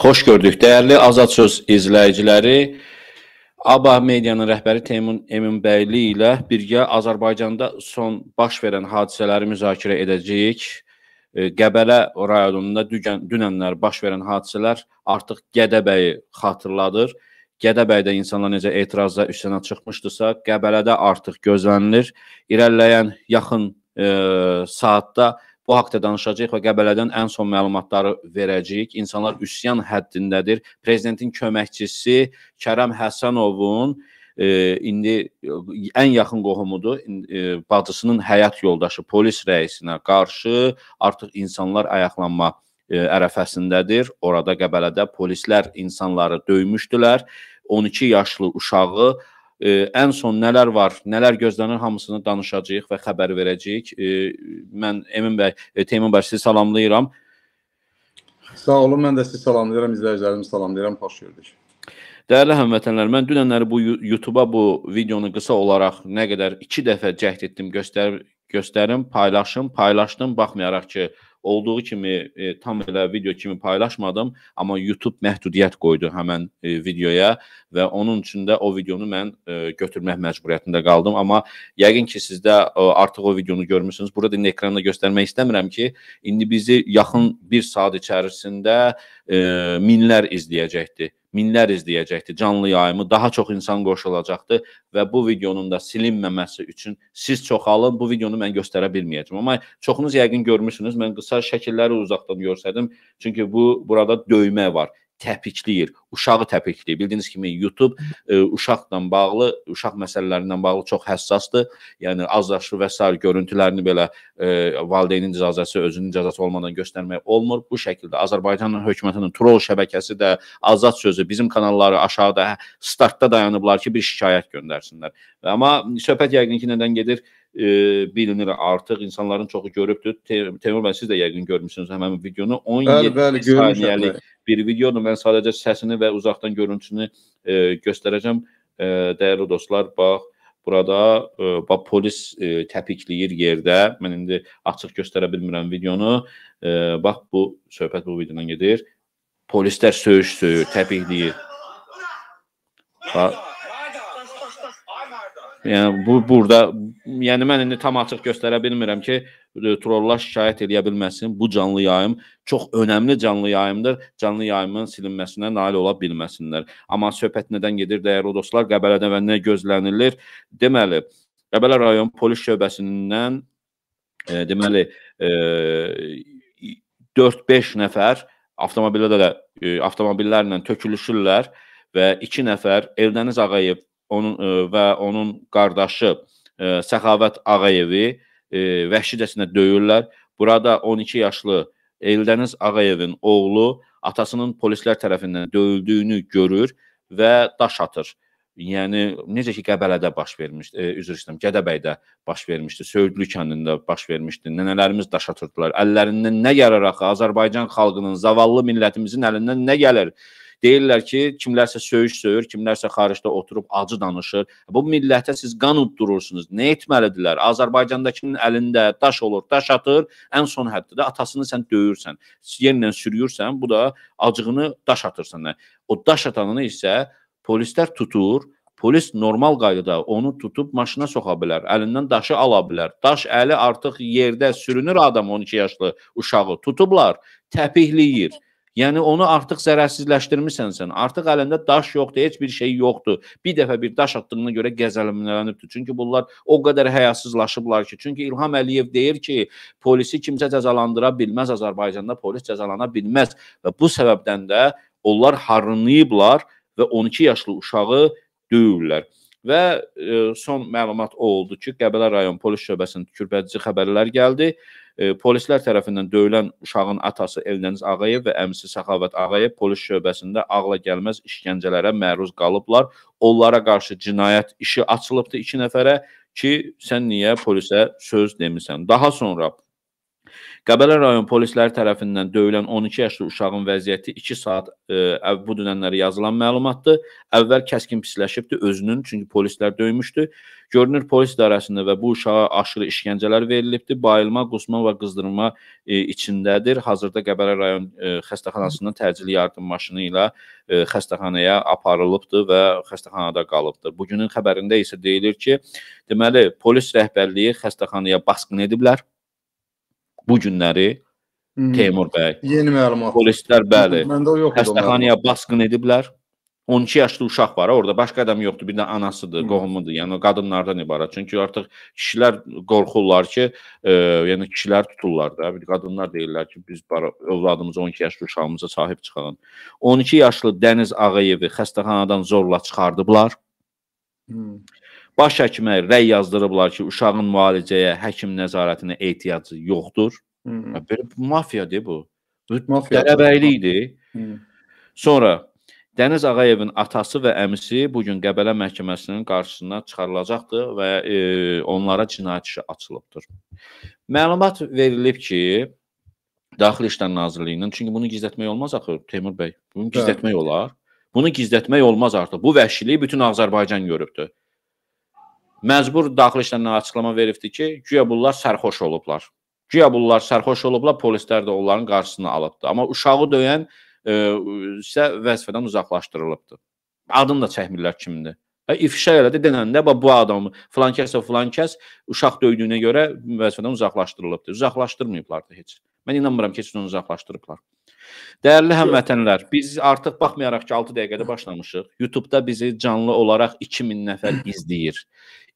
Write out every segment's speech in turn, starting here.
Xoş gördük. Dəyərli Azad Söz izləyiciləri, ABA medianın rəhbəri Teymur Eminbəyli ilə birgə Azərbaycanda son baş verən hadisələri müzakirə edəcəyik. E, Qəbələ rayonunda dünən, dünənlər baş verən hadisələr artıq Gədəbəyi xatırladır. Gədəbəydə insanlar necə etirazla üstənə çıxmışdısa, Qəbələdə artıq gözlənilir. İrəliləyən yaxın e, saatda Bu haqda danışacağıq və Qəbələdən ən son məlumatları verəcəyik. İnsanlar üsyan həddindədir. Prezidentin köməkçisi Kərəm Həsənovun e, indi e, ən yaxın qohumudur. E, bacısının həyat yoldaşı polis rəisinə qarşı artıq insanlar ayaqlanma e, ərəfəsindədir. Orada Qəbələdə polislər insanları döymüşdülər. 12 yaşlı uşağı Ə, ən son nələr var, nələr gözlənir hamısını danışacağıq və xəbər verəcəyik. Ə, mən Emin bəy, e, Teymur bəy sizi salamlayıram. Sağ olun, mən də sizi salamlayıram, izləyicilərimi salamlayıram, xoş gördük. Dəyərli həmvətənlər, mən dünənləri bu YouTube-a bu videonu qısa olaraq nə qədər 2 dəfə cəhd etdim göstərib göstərim, paylaşım, paylaşdım baxmayaraq ki, olduğu kimi e, tam elə video kimi paylaşmadım, amma YouTube məhdudiyyət qoydu həmin e, videoya və onun üçün də o videonu mən e, götürmək məcburiyyətində qaldım, amma yəqin ki sizdə e, artıq o videonu görmüsünüz. Burada indi ekranda göstərmək istəmirəm ki, indi bizi yaxın 1 saat içərisində e, minlər izləyəcəkdi minlər izləyəcəkdi. Canlı yayımı daha çox insan qoşulacaqdı və bu videonun da silinməməsi üçün siz çoxalın. Bu videonu mən göstərə bilməyəcəm, amma çoxunuz yəqin görmüsünüz. Mən qısa şəkilləri uzaqdan göstərdim, çünki bu burada döymə var təpikləyir, uşağı təpikləyir. Bildiyiniz kimi YouTube ə, e, uşaqla bağlı, uşaq məsələlərindən bağlı çox həssasdır. Yəni azyaşlı və sair görüntülərini belə ə, e, valideynin icazəsi, özünün icazəsi olmadan göstərmək olmur. Bu şəkildə Azərbaycanın hökumətinin troll şəbəkəsi də Azad sözü bizim kanalları aşağıda hə, startda dayanıblar ki, bir şikayət göndərsinlər. Amma söhbət yəqin ki, nədən gedir? e, bilinir artıq. İnsanların çoxu görübdür. Te Teymur bəy siz də yəqin görmüsünüz həmin videonu. 17 bəli, bəli, saniyəlik bəli. bir videodur. Mən sadəcə səsini və uzaqdan görüntüsünü e, göstərəcəm. E, dəyərli dostlar, bax burada e, bax polis e, təpikləyir yerdə. Mən indi açıq göstərə bilmirəm videonu. E, bax bu söhbət bu videodan gedir. Polislər söyüş söyür, təpikləyir. Bax Yəni bu burada yəni mən indi tam açıq göstərə bilmirəm ki, e, trollar şikayət eləyə bilməsin. Bu canlı yayım çox önəmli canlı yayımdır. Canlı yayımın silinməsinə nail ola bilməsinlər. Amma söhbət nədən gedir dəyərli dostlar? Qəbələdə və nə gözlənilir? Deməli, Qəbələ rayon polis şöbəsindən e, deməli e, 4-5 nəfər avtomobildə də e, avtomobillərlə tökülüşürlər və 2 nəfər Eldəniz Ağayev onun e, və onun qardaşı e, Səxavət Ağayevi e, vəhşicəsinə döyürlər. Burada 12 yaşlı Eldəniz Ağayevin oğlu atasının polislər tərəfindən döyüldüyünü görür və daş atır. Yəni necə ki Qəbələdə baş vermişdi, e, üzr istəyirəm, Gədəbəydə baş vermişdi, Söyüdlü kəndində baş vermişdi. Nənələrimiz daş atırdılar. Əllərindən nə gəlir axı Azərbaycan xalqının, zavallı millətimizin əlindən nə gəlir? Deyirlər ki, kimlərsə söyüş söyür, kimlərsə xaricdə oturub acı danışır. Bu millətə siz qan uddurursunuz. Nə etməlidirlər? Azərbaycandakının əlində daş olur, daş atır, ən son həddə də atasını sən döyürsən, yerlə sürüyürsən, bu da acığını daş atırsan. O daş atanını isə polislər tutur, Polis normal qaydada onu tutub maşına soxa bilər, əlindən daşı ala bilər. Daş əli artıq yerdə sürünür adam 12 yaşlı uşağı tutublar, təpikləyir. Yəni onu artıq zərərsizləşdirmisən sən. Artıq əlində daş yoxdur, heç bir şey yoxdur. Bir dəfə bir daş atdığına görə qəzələnlənibdir. Çünki bunlar o qədər həyasızlaşıblar ki, çünki İlham Əliyev deyir ki, polisi kimsə cəzalandıra bilməz Azərbaycanda, polis cəzalana bilməz və bu səbəbdən də onlar harınıyıblar və 12 yaşlı uşağı döyürlər. Və e, son məlumat o oldu ki, Qəbələ rayon polis şöbəsinin tükürbədici xəbərlər gəldi. E, E, polislər tərəfindən döyülən uşağın atası Elnəniz Ağayev və əmisi Səxavət Ağayev polis şöbəsində ağla gəlməz işgəncələrə məruz qalıblar. Onlara qarşı cinayət işi açılıbdı 2 nəfərə ki, sən niyə polisə söz demisən? Daha sonra Qəbələ rayon polisləri tərəfindən döyülən 12 yaşlı uşağın vəziyyəti 2 saat e, ə, bu dünənləri yazılan məlumatdır. Əvvəl kəskin pisləşibdi özünün, çünki polislər döymüşdü. Görünür polis idarəsində və bu uşağa aşırı işgəncələr verilibdi. Bayılma, qusma və qızdırma ə, e, içindədir. Hazırda Qəbələ rayon ə, e, xəstəxanasından təcili yardım maşını ilə ə, xəstəxanaya aparılıbdı və xəstəxanada qalıbdır. Bugünün xəbərində isə deyilir ki, deməli polis rəhbərliyi xəstəxanaya basqın ediblər bu günləri Hmm. Teymur bəy. Yeni məlumat. Polislər bəli. Məndə o yox idi. Xəstəxanaya basqın ediblər. 12 yaşlı uşaq var, orada başqa adam yoxdur, bir də anasıdır, qohumudur. Yəni qadınlardan ibarət. Çünki artıq kişilər qorxurlar ki, e, yəni kişilər tuturlar da. Bir qadınlar deyirlər ki, biz övladımızı 12 yaşlı uşağımıza sahib çıxalım. 12 yaşlı Dəniz Ağayevi xəstəxanadan zorla çıxardıblar. Hmm. Baş həkimə rəy yazdırıblar ki, uşağın müalicəyə həkim nəzarətinə ehtiyacı yoxdur. Hmm. Belə mafiyadır bu. Qələbəylikdir. Hmm. Sonra Dəniz Ağayevin atası və əmisi bu gün Qəbələ məhkəməsinin qarşısına çıxarılacaqdır və e, onlara cinayət işi açılıbdır. Məlumat verilib ki, Daxili İşlər Nazirliyindən, çünki bunu gizlətmək olmaz axı Teymur bəy. Bunu gizlətmək Bəli. olar. Bunu gizlətmək olmaz artıq. Bu vəhşiliyi bütün Azərbaycan görübdür məcbur daxili işlərinə açıqlama veribdi ki, güya bunlar sərxoş olublar. Güya bunlar sərxoş olublar, polislər də onların qarşısını alıbdı. Amma uşağı döyən e, isə vəzifədən uzaqlaşdırılıbdı. Adını da çəkmirlər kimindir. Və e, ifşa elədi denəndə bu adam filan kəsə filan kəs uşaq döydüyünə görə vəzifədən uzaqlaşdırılıbdı. Uzaqlaşdırmayıblar da heç. Mən inanmıram ki, heç onu uzaqlaşdırıblar. Dəyərli həmvətənlər, biz artıq baxmayaraq ki, 6 dəqiqədə başlamışıq. YouTube-da bizi canlı olaraq 2000 nəfər izləyir.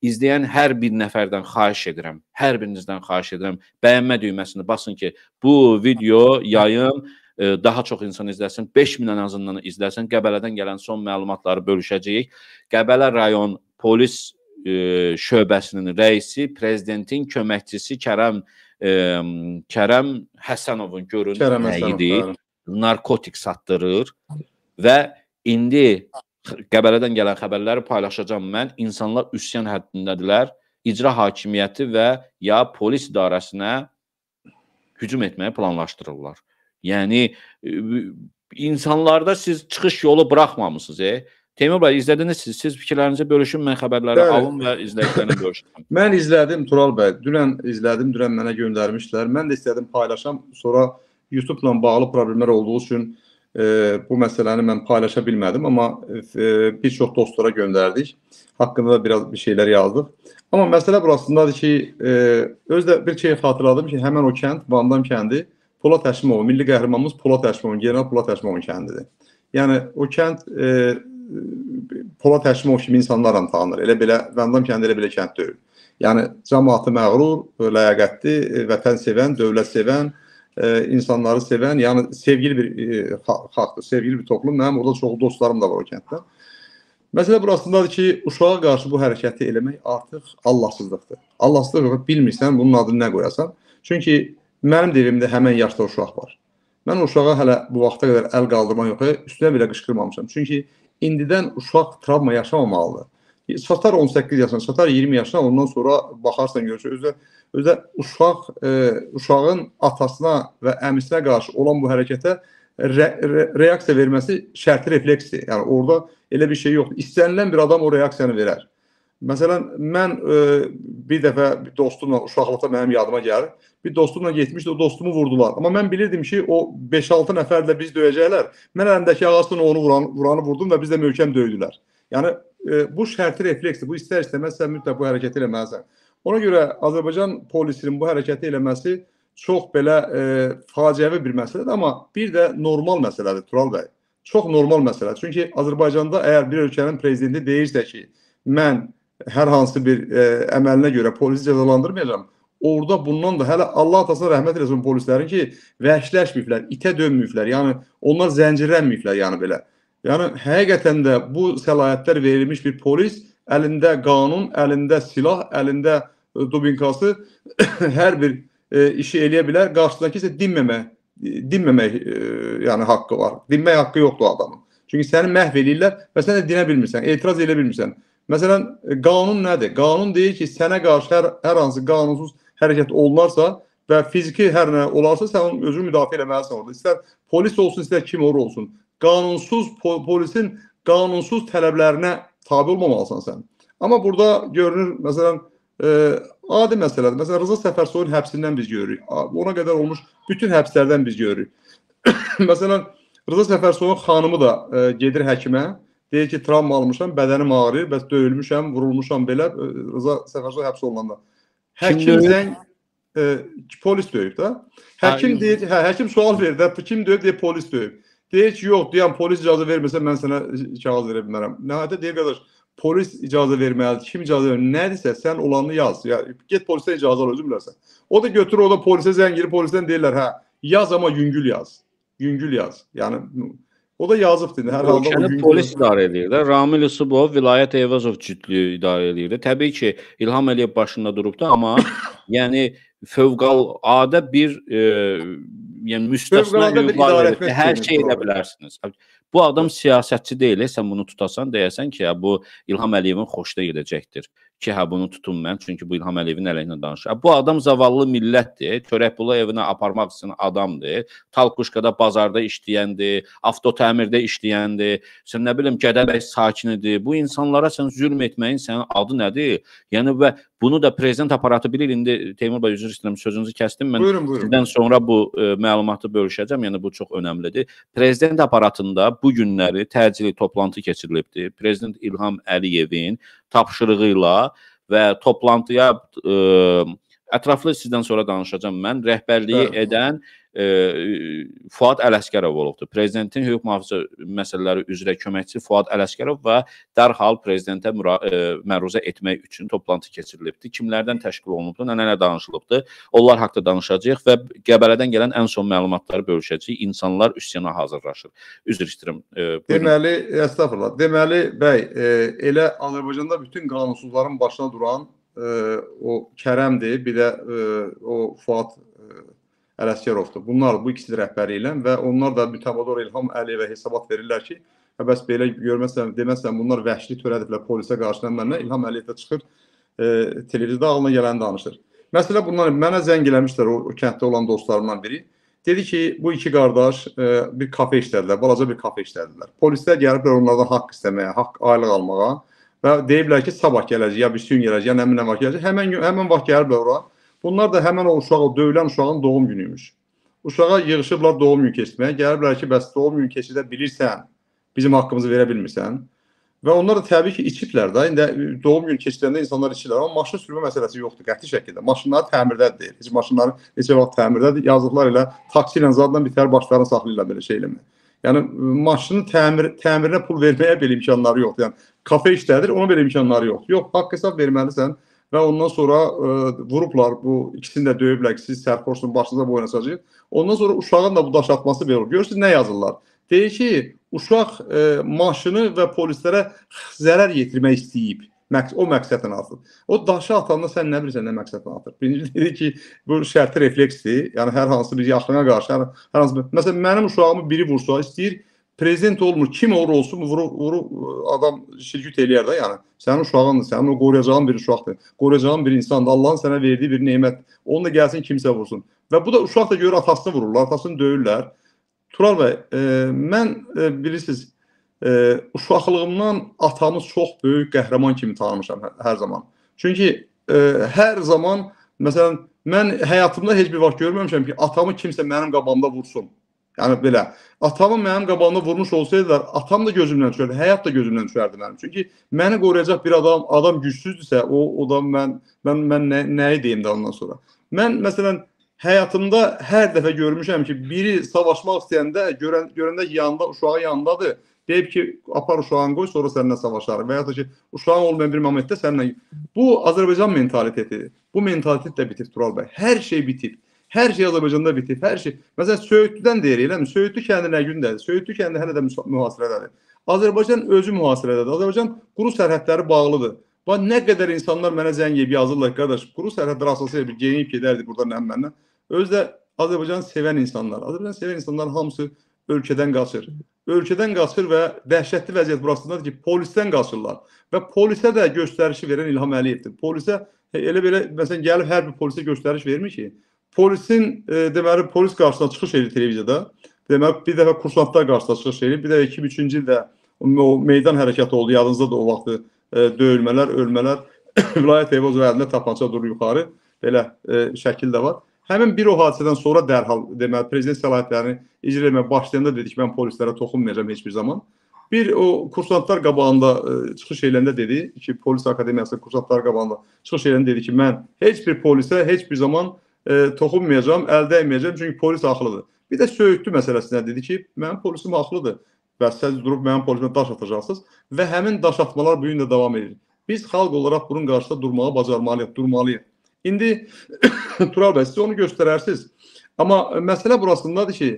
İzləyən hər bir nəfərdən xahiş edirəm, hər birinizdən xahiş edirəm, bəyənmə düyməsini basın ki, bu video yayım e, daha çox insan izləsin, 5000-dən azından izləsin. Qəbələdən gələn son məlumatları bölüşəcəyik. Qəbələ rayon polis e, şöbəsinin rəisi, prezidentin köməkçisi Kərəm Əliyevdir Kərəm Həsənovun görüntüyü narkotik satdırır və indi Qəbələdən gələn xəbərləri paylaşacağam mən. İnsanlar üsyan həddindədirlər. İcra hakimiyyəti və ya polis idarəsinə hücum etməyi planlaşdırırlar. Yəni insanlarda siz çıxış yolu buraxmamısınız, e? Teymur bəy, izlədiniz siz. Siz fikirlərinizi bölüşün, mən xəbərləri Bəli. alın və izləyicilərlə bölüşün. mən izlədim Tural bəy. Dünən izlədim, dünən mənə göndərmişdilər. Mən də istədim paylaşam. Sonra YouTube-la bağlı problemlər olduğu üçün e, bu məsələni mən paylaşa bilmədim, amma e, bir çox dostlara göndərdik. Haqqında da biraz bir şeylər yazdıq. Amma məsələ burasındadır ki, e, öz də bir şey xatırladım ki, həmin o kənd Vandam kəndi Polad Həşimov, milli qəhrəmanımız Polad Həşimov, general Polad Həşimov kəndidir. Yəni o kənd e, Polad Həşimov kimi insanlarla tanınır. Elə belə Vəndam kəndi elə belə kənd deyil. Yəni cəmaatı məğrur, ləyaqətli, e, vətən sevən, dövlət sevən, e, insanları sevən, yəni sevgili bir e, xalqdır, sevgili bir toplum. Mənim orada çox dostlarım da var o kənddə. Məsələ burasındadır ki, uşağa qarşı bu hərəkəti eləmək artıq Allahsızlıqdır. Allahsızlıq yox, bilmirsən bunun adını nə qoyasan. Çünki mənim evimdə həmin yaşda uşaq var. Mən uşağa hələ bu vaxta qədər əl qaldırmaq yox, e, üstünə belə qışqırmamışam. Çünki indidən uşaq travma yaşamamalıdır. Çatar 18 yaşına, çatar 20 yaşına, ondan sonra baxarsan görürsən özü özü uşaq e, uşağın atasına və əmisinə qarşı olan bu hərəkətə re, re, reaksiya verməsi şərti refleksdir. Yəni orada elə bir şey yoxdur. İstənilən bir adam o reaksiyanı verər. Məsələn, mən ə, e, bir dəfə bir dostumla uşaqlıqda mənim yadıma gəlir. Bir dostumla getmişdi, o dostumu vurdular. Amma mən bilirdim ki, o 5-6 nəfərlə biz döyəcəklər. Mən əlimdəki ağacla onu vuran, vuranı vurdum və biz də möhkəm döydülər. Yəni ə, e, bu şərti refleksdir. Bu istər-istəməz sən mütləq bu hərəkəti eləməlisən. Ona görə Azərbaycan polisinin bu hərəkəti eləməsi çox belə ə, e, faciəvi bir məsələdir, amma bir də normal məsələdir Tural bəy. Çox normal məsələdir. Çünki Azərbaycanda əgər bir ölkənin prezidenti deyirsə ki, mən hər hansı bir e, əməlinə görə polisi cəzalandırmayacam. Orda bundan da hələ Allah atasına rəhmət eləsin polislərin ki, vəhşiləşməyiblər, itə dönməyiblər. Yəni onlar zəncirlənməyiblər, yəni belə. Yəni həqiqətən də bu səlahiyyətlər verilmiş bir polis əlində qanun, əlində silah, əlində e, dubinkası hər bir e, işi eləyə bilər. Qarşısındakı isə dinməmək, e, dinməmək e, yəni haqqı var. Dinmək haqqı yoxdur adamın. Çünki səni məhv eləyirlər və sən də dinə bilmirsən, etiraz edə bilmirsən. Məsələn, qanun nədir? Qanun deyir ki, sənə qarşı hər, hər hansı qanunsuz hərəkət olunarsa və fiziki hər nə olarsa, sən onun özünü müdafiə eləməlisən orada. İstər polis olsun, istər kim olur olsun. Qanunsuz po polisin qanunsuz tələblərinə tabe olmamalısan sən. Amma burada görünür, məsələn, e, adi məsələdir. Məsələn, Rıza Səfərsoyun həbsindən biz görürük. Ona qədər olmuş bütün həbslərdən biz görürük. məsələn, Rıza Səfərsoyun xanımı da e, gedir həkimə Deyir ki, travma almışam, bədənim ağrıyır, bəs döyülmüşəm, vurulmuşam belə, e, Rıza Səfərçi həbs olunanda. Həkim zəng e, polis döyüb də. Həkim hə, deyir ki, hə, həkim sual verir də, kim döyüb deyir polis döyüb. Deyir ki, yox, deyən polis icazə verməsə mən sənə kağız verə bilmərəm. Nəhayətə deyir qardaş, polis icazə verməlidir. Kim icazə verir? Nədirsə sən olanı yaz. Ya get polisə icazə al özün bilərsən. O da götürür o da polisə zəng edir, polisdən deyirlər, hə, yaz amma yüngül yaz. Yüngül yaz. Yəni O da yazıbdı indi. Hər halda ölkəni polis idarə eləyir də. Ramil Yusubov, Vilayət Eyvazov cütlüyü idarə eləyir də. Təbii ki, İlham Əliyev başında durubdu, amma yəni fövqəladə bir e, yəni müstəsna hüquqlar verir. Hər şey edə bilərsiniz. Bu adam siyasətçi deyil, e, sən bunu tutasan deyəsən ki, ya, bu İlham Əliyevin xoşuna gedəcəkdir ki, hə bunu tutun mən, çünki bu İlham Əliyevin əleyhinə danışır. Bu adam zavallı millətdir. Çörəkbula evinə aparmaq üçün adamdır. Talkuşkada bazarda işləyəndir, avtotəmirdə işləyəndir. Sən nə bilim Gədəbəy sakinidir. Bu insanlara sən zülm etməyin sənin adı nədir? Yəni və bunu da prezident aparatı bilir. İndi Teymur bəy üzr istəyirəm, sözünüzü kəsdim. Mən buyurun, buyurun. sizdən sonra bu ə, e, məlumatı bölüşəcəm. Yəni bu çox önəmlidir. Prezident aparatında bu günləri təcili toplantı keçirilibdi. Prezident İlham Əliyevin tapşırığı ilə və toplantıya ə, ətraflı sizdən sonra danışacağam mən. Rəhbərliyi edən Fuad Ələsgərov olubdur. Prezidentin hüquq mühafizə məsələləri üzrə köməkçi Fuad Ələsgərov və dərhal prezidentə e, məruzə etmək üçün toplantı keçirilibdir. Kimlərdən təşkil olunubdur, nələr danışılıbdır? Onlar haqqda danışacağıq və Qəbələdən gələn ən son məlumatları bölüşəcəyik. İnsanlar üsyana hazırlaşır. Üzr istəyirəm. E, Deməli, əstəğfurullah. Deməli, bəy, e, elə Azərbaycanda bütün qanunsuzların başına duran ə, o Kərəmdir, bir də ə, o Fuad ə, Ələsgərovdur. Bunlar bu ikisi rəhbəri ilə və onlar da mütəvador İlham Əliyevə hesabat verirlər ki, hə bəs belə görməsən, deməsən bunlar vəhşilik törədiblər polisə qarşı mənlə İlham Əliyev də çıxır, e, televiziyada alına gələni danışır. Məsələ bundan mənə zəng eləmişlər o, o kənddə olan dostlarımdan biri. Dedi ki, bu iki qardaş e, bir kafe işlədilər, balaca bir kafe işlədilər. Polislər gəliblər onlardan haqq istəməyə, haqq aylıq almağa və deyiblər ki, sabah gələcək, ya bir gün gələcək, ya nə bilim vaxt gələcək. Həmin həmin vaxt gəliblər ora. Bunlar da həmin o uşağı, döyülən uşağın doğum günüymüş. Uşağa yığışıblar doğum günü keçirməyə. Gəliblər ki, bəs doğum günü keçirdə bilirsən, bizim haqqımızı verə bilmirsən. Və onlar da təbii ki, içiblər də. İndi e, doğum günü keçirəndə insanlar içirlər, amma maşın sürmə məsələsi yoxdur qəti şəkildə. Maşınlar təmirdədir. Heç maşınları neçə vaxt təmirdədir. Yazıqlar elə taksi ilə zadla bitər başlarını saxlayırlar belə şey eləmir. Yəni maşının təmir təmirinə pul verməyə belə imkanları yoxdur. Yəni kafe işlədir, ona belə imkanları yoxdur. Yox, haqq hesab verməlisən və ondan sonra ə, e, vurublar bu ikisini də döyüblər ki, siz sərxoşsun başınıza bu oynasacaq. Ondan sonra uşağın da bu daş atması belə olur. Görürsüz nə yazırlar? Deyir ki, uşaq ə, e, maşını və polislərə zərər yetirmək istəyib. Məqs o məqsədlə atır. O daşı atanda sən nə bilirsən nə məqsədlə atır. Birinci dedi ki, bu şərti refleksdir. Yəni hər hansı bir yaşlığa qarşı hər, hər hansı bir, məsələn mənim uşağımı biri vursa istəyir prezident olmur, kim olur olsun vurur, vurur adam şirkət eləyər də yəni. Sənin uşağındır, sənin o qoruyacağın bir uşaqdır. Qoruyacağın bir insandır. Allahın sənə verdiyi bir nemət. Onu da gəlsin kimsə vursun. Və bu da uşaq da görür atasını vururlar, atasını döyürlər. Tural bəy, e, mən e, bilirsiniz, e, uşaqlığımdan atamı çox böyük qəhrəman kimi tanımışam hər, hər zaman. Çünki e, hər zaman məsələn mən həyatımda heç bir vaxt görməmişəm ki, atamı kimsə mənim qabağımda vursun. Yani böyle atamın mənim qabağına vurmuş olsaydılar, atam da gözümdən düşərdi, hayat da gözümdən düşərdi mənim. Çünkü məni qoruyacaq bir adam, adam gücsüzdürsə, o adam ben ben ben mən nə, nəyi deyim ondan sonra. Ben mesela həyatımda her defa görmüşüm ki, biri savaşmaq istəyəndə gören görende yanında uşağı yanındadır. Deyib ki, apar uşağını qoy, sonra səninlə savaşarıq. Və ya da ki, uşağın olmayan bir momentdə səninlə. Bu Azərbaycan mentalitetidir. Bu mentalitet de bitib Tural bəy. Her şey bitir. Hər şey Azərbaycanda bitib, hər şey. Məsələn, Söyüdlüdən deyirik, eləmi? Söyüdlü kəndi nə gündədir? Söyüdlü kəndi hələ də mühasirədədir. Azərbaycan özü mühasirədədir. Azərbaycan quru sərhədləri bağlıdır. Bax nə qədər insanlar mənə zəng edib yazırlar, qardaş, quru sərhədlər asılsaydı bir geyinib gedərdi burdan həm məndən. Özü də Azərbaycanı sevən insanlar. Azərbaycanı sevən insanların hamısı ölkədən qaçır. Ölkədən qaçır və dəhşətli vəziyyət burasındadır ki, polisdən qaçırlar. Və polisə də göstərişi verən İlham Əliyevdir. Polisə elə belə məsələn gəlib hər bir polisə göstəriş vermir ki, polisin e, deməli polis qarşısına çıxış edir televiziyada. Deməli bir dəfə kursantlar qarşısına çıxış edir, bir də 2003-cü ildə o meydan hərəkatı oldu. Yadınızda da o vaxtı e, döyülmələr, ölmələr, vilayət televiziya əlində tapança durur yuxarı. Belə e, şəkil də var. Həmin bir o hadisədən sonra dərhal deməli prezident səlahiyyətlərini icra etməyə başlayanda dedik mən polislərə toxunmayacağam heç bir zaman. Bir o kursantlar qabağında ə, e, çıxış eləndə dedi ki, polis akademiyası kursantlar qabağında çıxış eləndə dedi ki, mən heç bir polisə heç bir zaman e, toxunmayacağam, əldə etməyəcəm, çünki polis haqlıdır. Bir də söyüdlü məsələsinə dedi ki, mənim polisim haqlıdır və siz durub mənim polisimə daş atacaqsınız və həmin daş atmalar bu gün də davam edir. Biz xalq olaraq bunun qarşısında durmağı bacarmalıyıq, durmalıyıq. İndi Tural bəy siz onu göstərərsiniz. Amma məsələ burasındadır ki,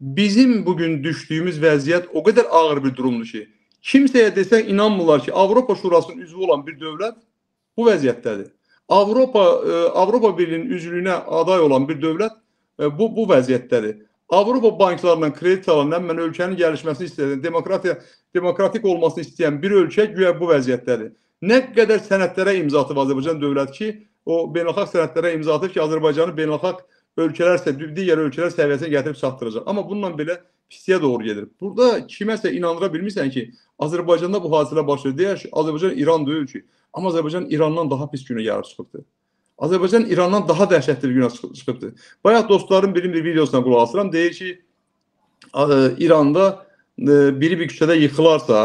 bizim bugün düşdüyümüz vəziyyət o qədər ağır bir durumdur ki, kimsəyə desən inanmırlar ki, Avropa Şurasının üzvü olan bir dövlət bu vəziyyətdədir. Avropa e, Avropa Birliyinin üzvlüyünə aday olan bir dövlət e, bu bu vəziyyətdədir. Avropa banklarından kredit alan, mən ölkənin gəlişməsini istəyən, demokratiya demokratik olmasını istəyən bir ölkə güya bu vəziyyətdədir. Nə qədər sənədlərə imza atıb Azərbaycan dövləti ki, o beynəlxalq sənədlərə imza atıb ki, Azərbaycanı beynəlxalq ölkələr digər ölkələr səviyyəsinə gətirib çatdıracaq. Amma bununla belə pisliyə doğru gedir. Burada kiməsə inandıra bilmirsən ki, Azərbaycanda bu hadisə baş verir. Deyək ki, Azərbaycan İran deyil ki, amma Azərbaycan İrandan daha pis günə yarı çıxıbdı. Azərbaycan İrandan daha dəhşətli bir günə çıxıbdı. Bayaq dostlarım birin bir videosuna qulaq asıram, deyir ki, e, İranda e, biri bir küçədə yıxılarsa,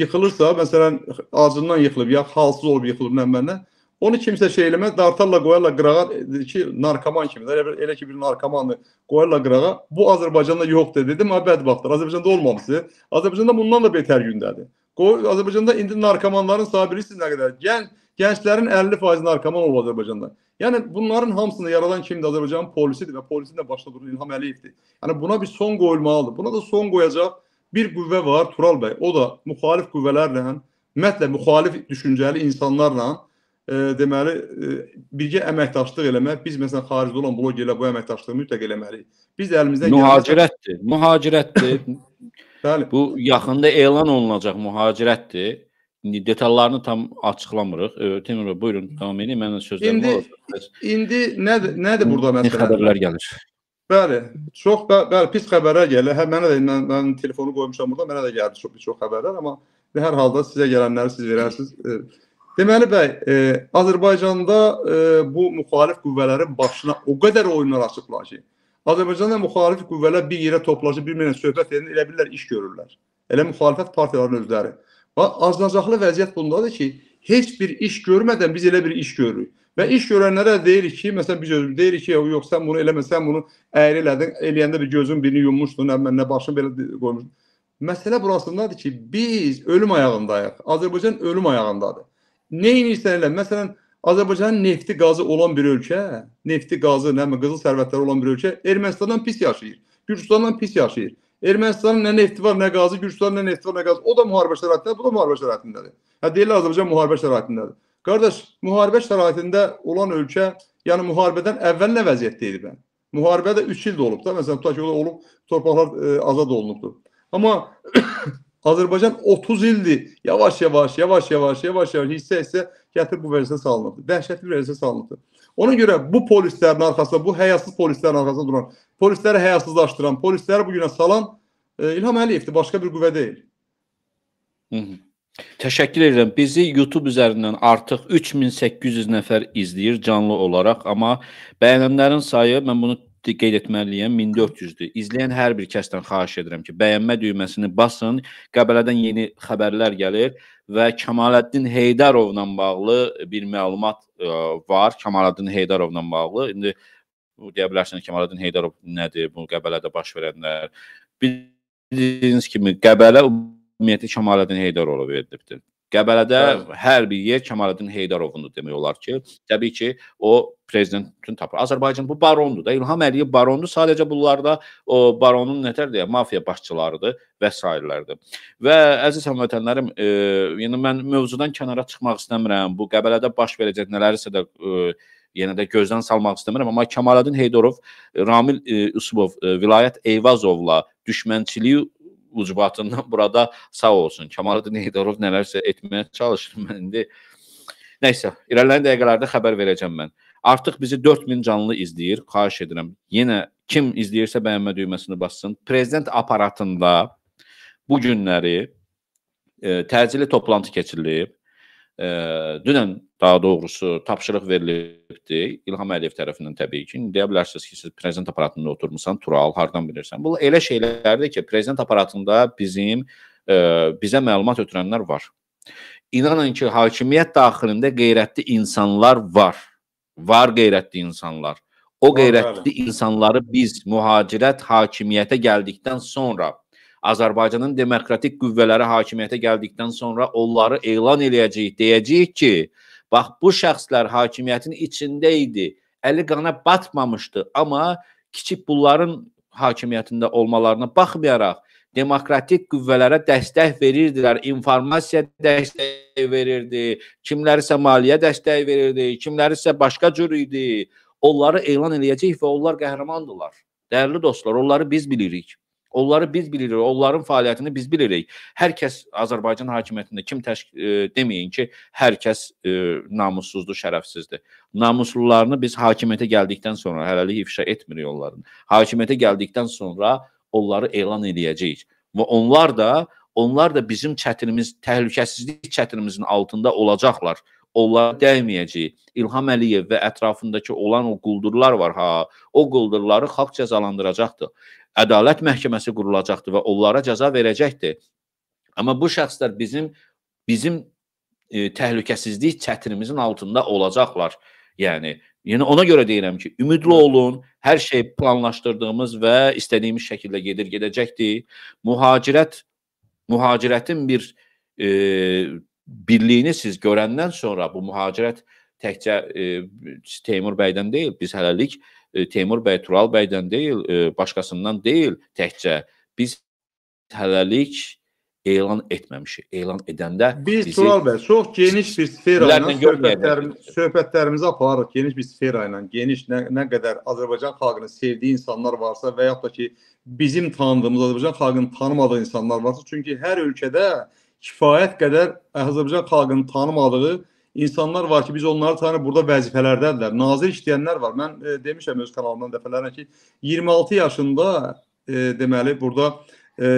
yıxılırsa, məsələn, acından yıxılıb, ya halsız olub yıxılıb, nə məndən, Onu kimsə şey eləməz, dartarla qoyarlar qırağa ki, narkoman kimidir. Elə, elə ki bir narkomanı qoyarlar qırağa. Bu Azərbaycanda yoxdur dedim, amma bədbəxtdir. Azərbaycanda olmamışdı. Azərbaycanda bundan da betər gündədir. Qoy Azərbaycanda indi narkomanların sayı bilirsiniz nə qədər? Gəl Gənclərin 50% narkoman olub Azərbaycanda. Yəni bunların hamısını yaradan kimdir? Azərbaycanın polisidir və polisin də başda duran İlham Əliyevdir. Yəni buna bir son qoyulmalıdır. Buna da son qoyacaq bir qüvvə var Tural bəy. O da müxalif qüvvələrlə, ümumiyyətlə müxalif düşüncəli insanlarla deməli e, birgə əməkdaşlıq eləmək. Biz məsələn xaricdə olan blogerlə bu əməkdaşlığı mütləq eləməliyik. Biz də əlimizdən mühacirətdir. Gələcək... Mühacirətdir. Bəli. Bu yaxında elan olunacaq mühacirətdir. İndi detallarını tam açıqlamırıq. Temur bəy, buyurun davam edin. Mənim sözlərim olur. İndi nədir nədir burada məsələ? Xəbərlər gəlir. Bəli, çox bə, bəli, pis xəbərlər gəlir. Hə mənə də mən, mən telefonu qoymuşam burada, mənə də gəldi çox bir çox xəbərlər, amma hər halda sizə gələnləri siz verərsiniz. E, Deməli bəy, e, Azərbaycanda e, bu müxalif qüvvələrin başına o qədər oyunlar açıblar ki, Azərbaycanda müxalif qüvvələr bir yerə toplaşıb bir-birinə söhbət edir, elə bilirlər iş görürlər. Elə müxalifət partiyalarının özləri. Və aznacaqlı vəziyyət bundadır ki, heç bir iş görmədən biz elə bir iş görürük. Və iş görənlərə deyirik ki, məsələn biz özümüz deyirik ki, yox sən bunu eləməsən, bunu əyri elədin, eləyəndə bir gözün birini yummuşdun, nə, nə başını belə qoymuşdun. Məsələ burasındadır ki, biz ölüm ayağındayıq. Azərbaycan ölüm ayağındadır. Neyin istənirlər? Məsələn, Azərbaycanın nefti qazı olan bir ölkə, nefti qazı, nə mi, qızıl sərvətləri olan bir ölkə Ermənistandan pis yaşayır. Gürcüstandan pis yaşayır. Ermənistanın nə nefti var, nə qazı, Gürcüstanın nə nefti var, nə qazı. O da müharibə şəraitindədir, bu da müharibə şəraitindədir. Hə deyirlər Azərbaycan müharibə şəraitindədir. Qardaş, müharibə şəraitində olan ölkə, yəni müharibədən əvvəl nə vəziyyətdə idi mən? Müharibə də 3 il də olub da, məsələn, tutaq ki, o da olub, torpaqlar ə, e, azad olunubdur. Amma Azərbaycan 30 ildir yavaş yavaş, yavaş yavaş, yavaş yavaş hissə hissə gətirib bu vəziyyətə salınıbdı. Dəhşətli bir vəziyyətə salınıbdı. Ona görə bu polislərin arxasında, bu həyasız polislərin arxasında duran, polisləri həyasızlaşdıran, polisləri bu günə salan e, İlham Əliyevdir, başqa bir qüvvə deyil. Hı -hı. Təşəkkür edirəm. Bizi YouTube üzərindən artıq 3800 nəfər izləyir canlı olaraq, amma bəyənənlərin sayı mən bunu qeyd etməliyəm 1400-dür. İzləyən hər bir kəsdən xahiş edirəm ki, bəyənmə düyməsini basın. Qəbələdən yeni xəbərlər gəlir və Kamaləddin Heydarovla bağlı bir məlumat ə, e, var. Kamaləddin Heydarovla bağlı. İndi deyə bilərsiniz Kamaləddin Heydarov nədir? Bu Qəbələdə baş verənlər. Bildiyiniz kimi Qəbələ ümumiyyətlə Kamaləddin Heydarovla verilibdir. Qəbələdə Bəli. hər bir yer Kemaləddin Heydarovundur demək olar ki. Təbii ki, o prezidentin tapır. Azərbaycan bu barondur da. İlham Əliyev barondur. Sadəcə bunlarda o baronun nətər deyə mafiya başçılarıdır və sairələrdir. Və əziz həmvətənlərim, e, yəni mən mövzudan kənara çıxmaq istəmirəm. Bu Qəbələdə baş verəcək nələrisə də e, yenə də gözdən salmaq istəmirəm, amma Kemaləddin Heydərov Ramil e, Usubov e, vilayət Eyvazovla düşmənçiliyi ucbatından burada sağ olsun. Kamalıddin Heydərov nələrsə etməyə çalışır. Mən indi Nəysə, irəliləyən dəqiqələrdə xəbər verəcəm mən. Artıq bizi 4000 canlı izləyir. Xahiş edirəm. Yenə kim izləyirsə bəyənmə düyməsini bassın. Prezident aparatında bu günləri e, təcili toplantı keçirilib. Ə, dünən daha doğrusu tapşırıq verilibdi İlham Əliyev tərəfindən təbii ki. İndi deyə bilərsiniz ki, siz prezident aparatında oturmusan, Tural hardan bilirsən? Bu elə şeylərdir ki, prezident aparatında bizim ə, bizə məlumat ötürənlər var. İnanın ki, hakimiyyət daxilində qeyrətli insanlar var. Var qeyrətli insanlar. O qeyrətli insanları biz mühacirət hakimiyyətə gəldikdən sonra Azərbaycanın demokratik qüvvələri hakimiyyətə gəldikdən sonra onları elan eləyəcəyik. Deyəcəyik ki, bax bu şəxslər hakimiyyətin içində idi. Əli qana batmamışdı, amma kiçik bunların hakimiyyətində olmalarına baxmayaraq demokratik qüvvələrə dəstək verirdilər, informasiya dəstəyi verirdi, kimlərisə maliyyə dəstəyi verirdi, kimlərisə başqa cür idi. Onları elan eləyəcəyik və onlar qəhrəmandırlar. Dəyərli dostlar, onları biz bilirik. Onları biz bilirik, onların fəaliyyətini biz bilirik. Hər kəs Azərbaycan hakimiyyətində kim təşkil e, deməyin ki, hər kəs e, namussuzdur, şərəfsizdir. Namuslularını biz hakimiyyətə gəldikdən sonra hələlik ifşa etmirik onların. Hakimiyyətə gəldikdən sonra onları elan edəcəyik. Və onlar da onlar da bizim çətinimiz, təhlükəsizlik çətinimizin altında olacaqlar onlara dəyməyəcəyik. İlham Əliyev və ətrafındakı olan o quldurlar var ha, o quldurları xalq cəzalandıracaqdır. Ədalət məhkəməsi qurulacaqdır və onlara cəza verəcəkdir. Amma bu şəxslər bizim bizim e, təhlükəsizlik çətrimizin altında olacaqlar. Yəni Yəni ona görə deyirəm ki, ümidli olun. Hər şey planlaşdırdığımız və istədiyimiz şəkildə gedir, gedəcəkdir. Muhacirət muhacirətin bir e, birliyini siz görəndən sonra bu mühacirət təkcə e, Teymur bəydən deyil, biz hələlik e, Teymur bəy, Tural bəydən deyil, e, başqasından deyil təkcə. Biz hələlik elan etməmişik. Elan edəndə biz bizi, Tural bəy çox geniş bir sfera ilə söhbətlərimiz, söhbətlərimizi aparırıq. Geniş bir sfera ilə, geniş nə, nə qədər Azərbaycan xalqını sevdiyi insanlar varsa və yaxud da ki bizim tanıdığımız Azərbaycan xalqını tanımadığı insanlar varsa, çünki hər ölkədə kifayət qədər Azərbaycan xalqının tanımadığı insanlar var ki, biz onları tanıyır, burada vəzifələrdədirlər. Nazir işləyənlər var. Mən e, demişəm öz kanalımdan dəfələrlə ki, 26 yaşında e, deməli burada e,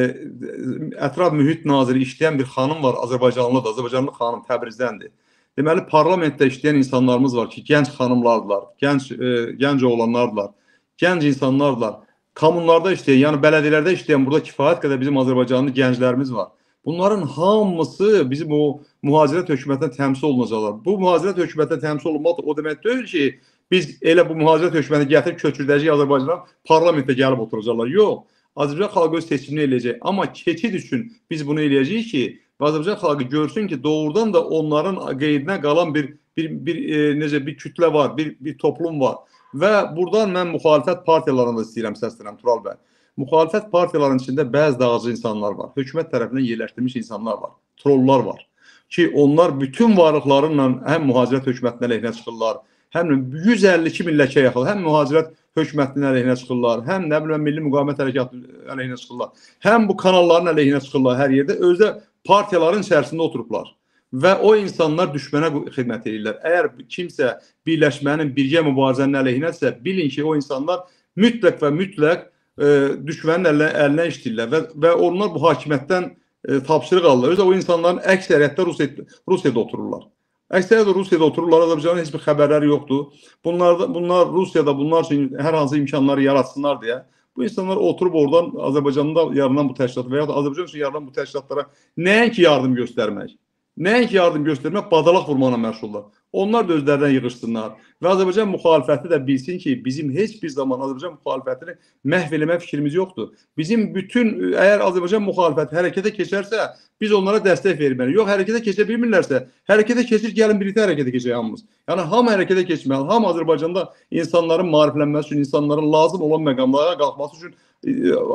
ətraf mühit naziri işləyən bir xanım var, Azərbaycanlıdır, Azərbaycanlı xanım Təbrizdəndir. Deməli parlamentdə işləyən insanlarımız var ki, gənc xanımlardılar, gənc e, gənc oğlanlardılar, gənc insanlardılar. Kommunlarda işləyən, yəni bələdiyyələrdə işləyən burada kifayət qədər bizim Azərbaycanlı gənclərimiz var. Bunların hamısı bizim o mühacirət hökumətinə təmsil olunacaqlar. Bu mühacirət hökumətinə təmsil olunmaq o demək deyil ki, biz elə bu mühacirət hökumətini gətirib köçürdəcəyik Azərbaycana, parlamentə gəlib oturacaqlar. Yox. Azərbaycan xalqı öz seçimini eləyəcək. Amma keçid üçün biz bunu eləyəcəyik ki, Azərbaycan xalqı görsün ki, doğrudan da onların qeydinə qalan bir bir bir e, necə bir kütlə var, bir bir toplum var. Və burdan mən müxalifət partiyalarına da istəyirəm səslənirəm Tural bəy müxalifət partiyalarının içində bəzi dağcı insanlar var. Hökumət tərəfindən yerləşdirilmiş insanlar var. Trollar var ki, onlar bütün varlıqlarıyla həm mühacirət hökumətinin əleyhinə çıxırlar, həm 152 min ləkə yaxın, həm mühacirət hökumətinin əleyhinə çıxırlar, həm nə bilim milli müqavimət hərəkatı əleyhinə çıxırlar, həm bu kanalların əleyhinə çıxırlar hər yerdə. Özdə partiyaların içərisində oturublar və o insanlar düşmənə xidmət edirlər. Əgər kimsə birləşmənin, birgə mübarizənin əleyhinədirsə, bilin ki, o insanlar mütləq və mütləq e, düşmənin əlinə, əlinə işləyirlər və, və onlar bu hakimiyyətdən e, tapşırıq alırlar. Özə o insanların əksəriyyətdə Rusiyada, Rusiyada otururlar. Əksəriyyət Rusiyada otururlar, Azərbaycanın heç bir xəbərləri yoxdur. Bunlar, bunlar Rusiyada bunlar üçün hər hansı imkanları yaratsınlar deyə bu insanlar oturub oradan Azərbaycanda yaranan bu təşkilat və ya da Azərbaycan üçün yaranan bu təşkilatlara nəinki yardım göstərmək, nəinki yardım göstərmək badalaq vurmaqla məşğullar. Onlar da özlərinə yığışsınlar və Azərbaycan müxalifəti də bilsin ki, bizim heç bir zaman Azərbaycan müxalifətini məhv eləmə fikrimiz yoxdur. Bizim bütün əgər Azərbaycan müxalifəti hərəkətə keçərsə, biz onlara dəstək verməliyik. Yox, hərəkətə keçə bilmirlərsə, hərəkətə keçir, gəlin birlikdə hərəkətə keçək hamımız. Yəni hamı hərəkətə keçməli, hamı Azərbaycanda insanların maariflənməsi üçün, insanların lazım olan məqamlara qalxması üçün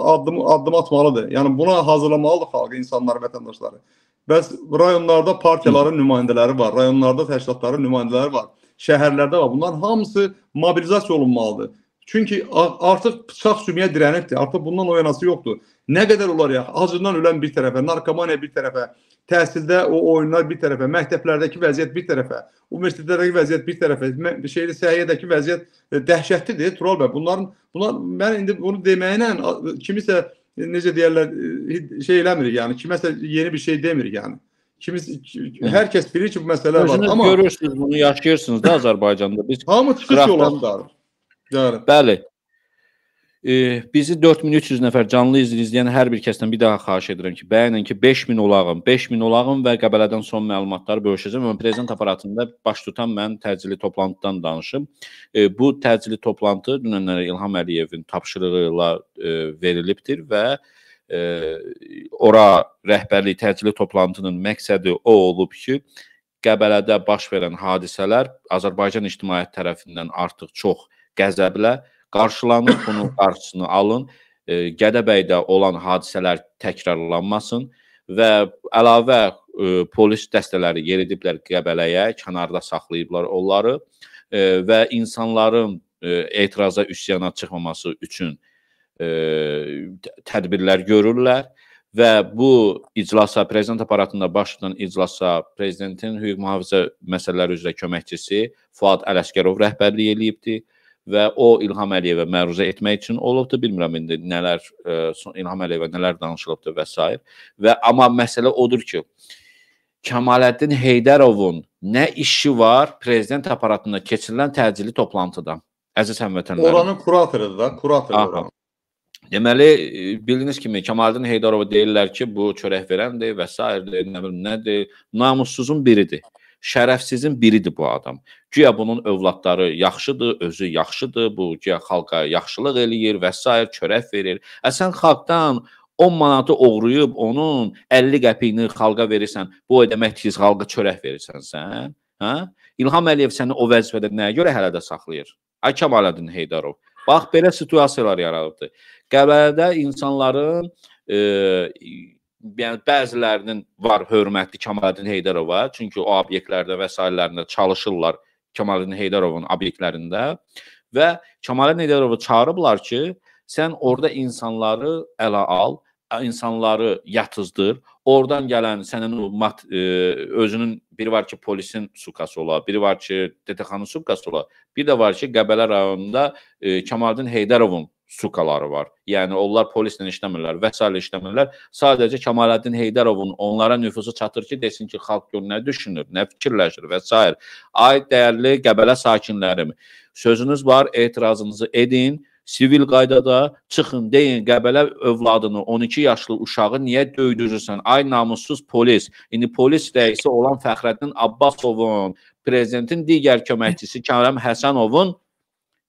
adım adım atmalıdır. Yani buna hazırlamalıdır xalqı, insanlar, vətəndaşları. Bəs rayonlarda partiyaların nümayəndələri var, rayonlarda təşkilatların nümayəndələri var, şəhərlərdə var. Bunların hamısı mobilizasiya olunmalıdır. Çünkü artık bıçak sümüğe direnekti. Artık bundan o yoktu. Ne kadar olar ya acından ölen bir tarafa, narkomaniya bir tarafa, təhsildə o oyunlar bir tərəfə, mekteplerdeki vaziyet bir tərəfə, universitetlərdəki vaziyet bir tərəfə, şehirli səhiyyədəki vəziyyət diye Tural be. Bunların bunlar ben şimdi bunu deməyinə kimisə e, nece diğerler şey eləmirik yəni, kiməsə yeni bir şey demir yani. Kimis herkes kəs bilir ki, bu meseleler Özünüz var, Ama görürsünüz bunu yaşayırsınız da Azerbaycan'da Biz Ama çıxış yolundadır. Yarın. Bəli. E, bizi 4300 nəfər canlı izləyir, izləyən hər bir kəsdən bir daha xahiş edirəm ki, bəyənin ki, 5000 olağım, 5000 olağım və Qəbələdən son məlumatları bölüşəcəm. Mən prezident aparatında baş tutan mən təcili toplantıdan danışım. E, bu təcili toplantı dünənlərə İlham Əliyevin tapşırığı ilə e, verilibdir və e, ora rəhbərlik təcili toplantının məqsədi o olub ki, Qəbələdə baş verən hadisələr Azərbaycan ictimaiyyəti tərəfindən artıq çox qəzəblə qarşılanın, bunun qarşısını alın. E, Gədəbəydə olan hadisələr təkrarlanmasın və əlavə ə, e, polis dəstələri yeridiblər Qəbələyə, kənarda saxlayıblar onları ə, e, və insanların ə, etiraza, üsyana çıxmaması üçün ə, tədbirlər görürlər və bu iclasa prezident aparatında baş tutan iclasa prezidentin hüquq mühafizə məsələləri üzrə köməkçisi Fuad Ələsgərov rəhbərlik eləyibdi və o İlham Əliyevə məruzə etmək üçün olubdu. Bilmirəm indi nələr e, İlham Əliyevə nələr danışılıbdı və s. və amma məsələ odur ki, Kəmaləddin Heydərovun nə işi var prezident aparatında keçirilən təcili toplantıda? Əziz həmvətənlərim. Oranın kuratorudur da, kurator oranın. Deməli, e, bildiyiniz kimi Kəmaləddin Heydarova deyirlər ki, bu çörək verəndir və s. nə bilim nədir, namussuzun biridir şərəfsizin biridir bu adam. Güya bunun övladları yaxşıdır, özü yaxşıdır, bu güya xalqa yaxşılıq eləyir və s. çörək verir. Əsən xalqdan 10 manatı oğruyub onun 50 qəpiyini xalqa verirsən, bu o deməkdir ki, xalqa çörək verirsən sən. Hə? İlham Əliyev səni o vəzifədə nəyə görə hələ də saxlayır? Ay Kamaləddin Heydarov. Bax belə situasiyalar yaranıbdır. Qəbələdə insanların e, yəni bəzilərinin var hörmətli Kamaləddin Heydərova, çünki o obyektlərdə və sairələrində çalışırlar Kamaləddin Heydərovun obyektlərində və Kamaləddin Heydərovu çağırıblar ki, sən orada insanları ələ al, insanları yatızdır. Oradan gələn sənin mat, e, özünün biri var ki, polisin suqası ola, biri var ki, DTX-nın suqası ola, bir də var ki, Qəbələ rayonunda e, Kamaləddin Heydərovun sukaları var. Yəni onlar polislə işləmirlər, vəsaitlə işləmirlər. Sadəcə Kamaləddin Heydərovun onlara nüfusu çatır ki, desin ki, xalq gör nə düşünür, nə fikirləşir və s. Ay dəyərli Qəbələ sakinlərim, sözünüz var, etirazınızı edin sivil qaydada çıxın deyin Qəbələ övladını 12 yaşlı uşağı niyə döydürürsən? Ay namussuz polis. İndi polis rəisi olan Fəxrəddin Abbasovun, prezidentin digər köməkçisi Kərəm Həsənovun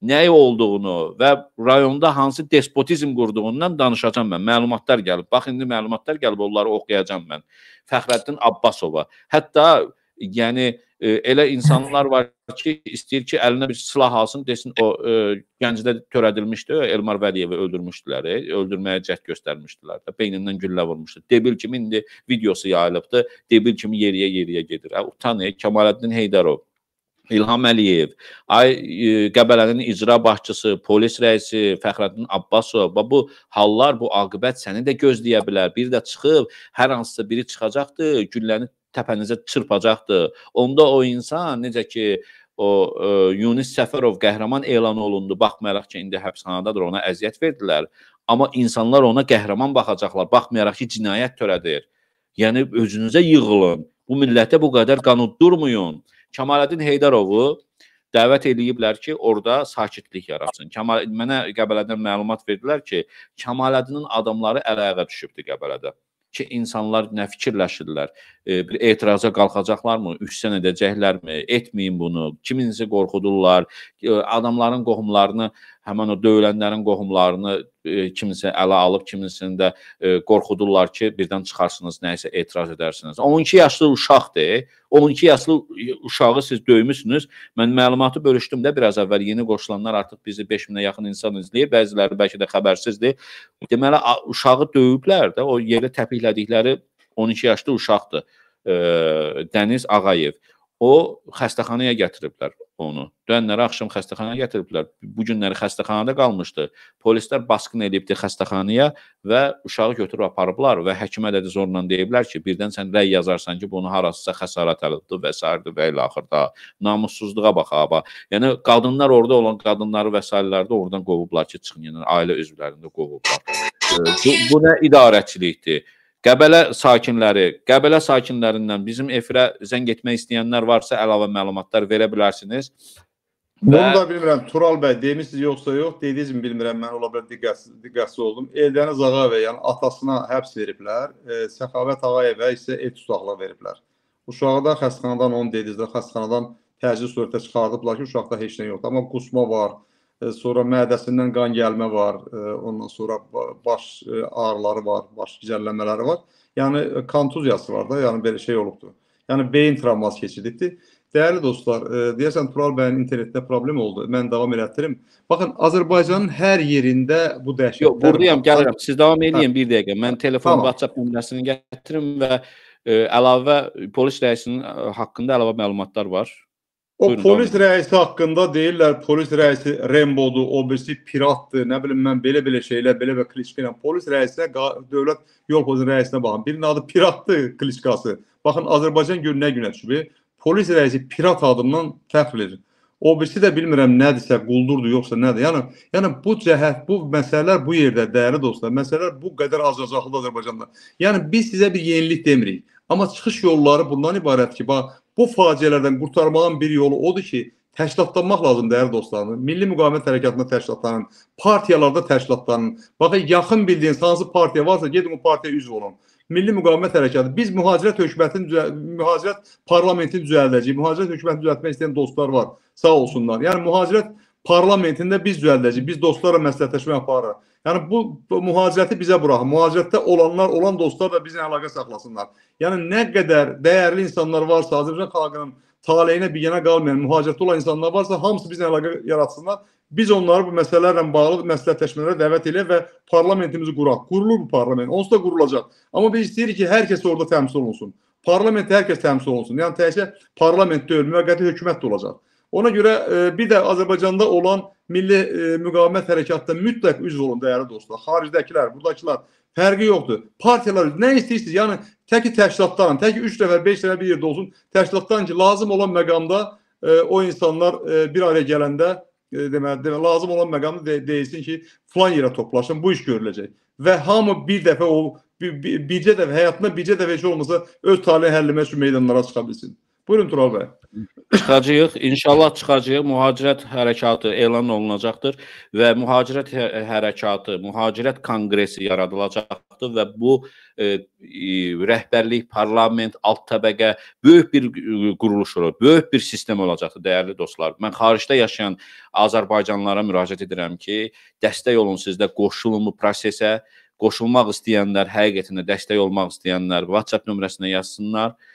nəyi olduğunu və rayonda hansı despotizm qurduğundan danışacağam mən. Məlumatlar gəlib. Bax indi məlumatlar gəlib, onları oxuyacağam mən. Fəxrəddin Abbasova. Hətta yəni e, elə insanlar var ki, istəyir ki, əlinə bir silah alsın, desin o e, Gəncədə törədilmişdi, Elmar Vəliyevi öldürmüşdülər, e, öldürməyə cəhd göstərmişdilər də, beynindən güllə vurmuşdu. Debil kimi indi videosu yayılıbdı. Debil kimi yeriyə-yeriyə gedir. Hə, utan, Kemaləddin Heydərov İlham Əliyev, Ay e, Qəbələnin icra başçısı, polis rəisi Fəxrəddin Abbasov və bu hallar, bu aqibət səni də gözləyə bilər. Bir də çıxıb hər hansısa biri çıxacaqdır, gülləni təpənizə çırpacaqdır. Onda o insan necə ki o ə, e, Yunis Səfərov qəhrəman elan olundu, baxmayaraq ki, indi həbsxanadadır, ona əziyyət verdilər. Amma insanlar ona qəhrəman baxacaqlar, baxmayaraq ki, cinayət törədir. Yəni özünüzə yığılın. Bu millətə bu qədər qanud durmayın. Kamaləddin Heydarovu dəvət eləyiblər ki, orada sakitlik yaratsın. Kamal mənə Qəbələdən məlumat verdilər ki, Kamaləddinin adamları əl-ayağa düşübdü Qəbələdə ki, insanlar nə fikirləşirlər? E, bir etiraza qalxacaqlarmı? Üsyan edəcəklərmi? Etməyin bunu. Kiminsə qorxudurlar. E, adamların qohumlarını həmin o döyülənlərin qohumlarını e, kiminsə ələ alıb, kiminsini də e, qorxudurlar ki, birdən çıxarsınız, nəyisə etiraz edərsiniz. 12 yaşlı uşaqdır. 12 yaşlı uşağı siz döymüsünüz. Mən məlumatı bölüşdüm də biraz əvvəl. Yeni qoşulanlar artıq bizi 5000-ə yaxın insan izləyir. Bəziləri bəlkə də xəbərsizdir. Deməli uşağı döyüblər də. O yerdə təpiklədikləri 12 yaşlı uşaqdır. E, Dəniz Ağayev. O xəstəxanaya gətiriblər onu. Dünənləri axşam xəstəxanaya gətiriblər. Bu günləri xəstəxanada qalmışdı. Polislər basqın edibdi xəstəxanaya və uşağı götürüb aparıblar və həkimə də zorla deyiblər ki, birdən sən rəy yazarsan ki, bunu harasısa xəsarət əlibdi və sərdi və ilə axırda namussuzluğa bax ha. Yəni qadınlar orada olan qadınları və sairələrdə oradan qovublar ki, çıxın, yəni ailə üzvlərində qovublar. Bu, bu nə idarəçilikdir? Qəbələ sakinləri, Qəbələ sakinlərindən bizim efirə zəng etmək istəyənlər varsa əlavə məlumatlar verə bilərsiniz. Bunu və... da bilmirəm, Tural bəy demisiniz yoxsa yox, dedinizmi bilmirəm, mən ola bilər diqqətsiz, diqqətsiz oldum. Eldəniz Ağayevə, yəni atasına həbs veriblər, e, Səxavət Ağayevə isə ev tutaqla veriblər. Uşağı da xəstəxanadan onu dedinizdə xəstəxanadan təciz surətdə çıxardıblar ki, uşaqda heç nə yoxdur, amma qusma var, e, E, sonra mədəsindən qan gəlmə var, e, ondan sonra baş e, ağrıları var, baş gicəllənmələri var. Yəni kontuziyası var da, yəni belə şey olubdu. Yəni beyin travması keçirdikdi. Dəyərli dostlar, deyəsən Tural bəyin internetdə problem oldu. Mən davam elətdirim. Baxın, Azərbaycanın hər yerində bu dəhşətlər. Yox, burdayam, gəlirəm. Siz davam eləyin hə. bir dəqiqə. Mən hə, telefon tamam. WhatsApp nömrəsini gətirim və ə, əlavə polis rəisinin haqqında əlavə məlumatlar var. O Buyurun, polis davam. rəisi haqqında deyirlər, polis rəisi Rembodur, o birisi piratdır, nə bilim mən belə-belə şeylər, belə-belə klişka ilə. Polis rəisinə dövlət yol polisi rəisinə baxın. Birinin adı piratdır klişkası. Baxın Azərbaycan günü nə günə düşüb? Polis rəisi pirat adından fəxr edir. O birisi də bilmirəm nədirsə, quldurdur yoxsa nədir. Yəni yəni bu cəhət, bu məsələlər bu yerdə dəyərli dostlar. Məsələlər bu qədər azacaqlıdır Azərbaycanda. Yəni biz sizə bir yenilik demirik. Amma çıxış yolları bundan ibarət ki, bax bu faciələrdən qurtarmağın bir yolu odur ki, təşkilatlanmaq lazım dəyərli dostlarım. Milli müqavimət hərəkatında təşkilatlanın, partiyalarda təşkilatlanın. Baxın, yaxın bildiyiniz hansı partiya varsa, gedin o partiyaya üzv olun. Milli müqavimət hərəkatı. Biz mühacirət hökumətinin mühacirət parlamentini düzəldəcəyik. Mühacirət hökumətini düzəltmək istəyən dostlar var. Sağ olsunlar. Yəni mühacirət parlamentində biz düzəldəcəyik. Biz dostlarla məsləhətləşmə aparırıq. Yəni bu, bu mühacirəti bizə buraxın. Mühacirətdə olanlar, olan dostlar da bizlə əlaqə saxlasınlar. Yəni nə qədər dəyərli insanlar varsa, Azərbaycan xalqının taleyinə biganə qalmayan mühacirətdə olan insanlar varsa, hamısı bizlə əlaqə yaratsınlar. Biz onları bu məsələlərlə bağlı məsləhətləşmələrə dəvət eləyək və parlamentimizi quraq. Qurulur bu parlament. Onsuz da qurulacaq. Amma biz istəyirik ki, hər kəs orada təmsil olunsun. Parlamentdə hər kəs təmsil olunsun. Yəni təkcə parlament deyil, müvəqqəti hökumət də olacaq. Ona göre e, bir de Azerbaycan'da olan milli e, müqavimət hərəkatında mütləq üzv olun dəyərli dostlar. Xaricdəkilər, buradakılar fərqi yoktu. Partiler ne istəyirsiniz? Yani təki təşkilatdan, təki 3 nəfər, 5 nəfər bir yerde olsun. Təşkilatdan ki, lazım olan məqamda e, o insanlar e, bir araya gələndə e, deməli, demə, lazım olan məqamda de, deyilsin ki, falan yere toplaşın, bu iş görüləcək. Və hamı bir dəfə o bir, bir, bircə dəfə həyatında bircə dəfə heç olmasa öz taleyi həll üçün meydanlara çıxa Buyurun Tural bəy. Çıxacağıq. İnşallah çıxacağıq. Mühacirət hərəkatı elan olunacaqdır və mühacirət hə-, hərəkatı, mühacirət konqresi yaradılacaqdır və bu e, rəhbərlik, parlament, alt təbəqə böyük bir quruluş olur, böyük bir sistem olacaqdır, dəyərli dostlar. Mən xaricdə yaşayan azərbaycanlılara müraciət edirəm ki, dəstək olun sizdə qoşulun bu prosesə. Qoşulmaq istəyənlər, həqiqətində dəstək olmaq istəyənlər WhatsApp nömrəsinə yazsınlar. 0-212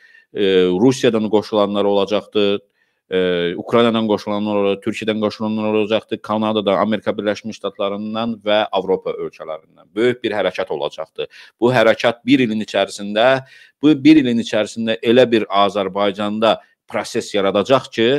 Rusiyadan qoşulanlar olacaqdı, e, Ukraynadan qoşulanlar olacaq, Türkiyədən qoşulanlar olacaqdı, Kanadadan, Amerika Birləşmiş Ştatlarından və Avropa ölkələrindən böyük bir hərəkət olacaqdı. Bu hərəkət 1 ilin içərisində, bu 1 ilin içərisində elə bir Azərbaycanda proses yaradacaq ki,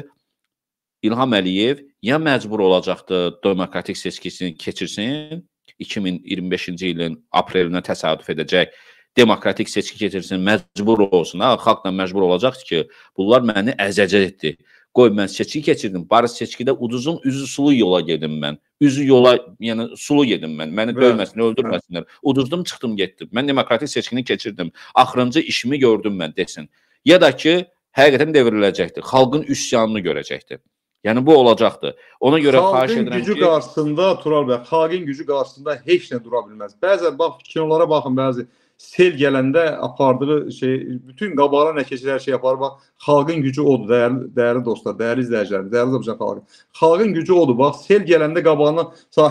İlham Əliyev ya məcbur olacaqdı demokratik seçkisini keçirsin, 2025-ci ilin aprelına təsadüf edəcək demokratik seçki keçirsin, məcbur olsun. Ha, hə, xalq da məcbur olacaq ki, bunlar məni əzəcəkdir. Qoy mən seçki keçirdim, bari seçkidə uduzun, üzü sulu yola gedim mən. Üzü yola, yəni sulu gedim mən. Məni döyməsin, öldürməsinlər. Uduzdum, çıxdım, getdim. Mən demokratik seçkini keçirdim. Axırıncı işimi gördüm mən desin. Ya da ki, həqiqətən devriləcəkdir. Xalqın üsyanını görəcəkdir. Yəni bu olacaqdır. Ona görə xahiş edirəm gücü ki, gücü qarşısında Tural bəy, xalqın gücü qarşısında heç nə dura bilməz. Bəzən bax kinolara baxın, bəzi sel gələndə apardığı şey bütün qabağa nə keçir hər şey aparır. Bax, xalqın gücü odur, dəyərli, dəyərli dostlar, dəyərli izləyicilərimiz, dəyərli Azərbaycan xalqı. Xalqın gücü odur. Bax, sel gələndə qabağına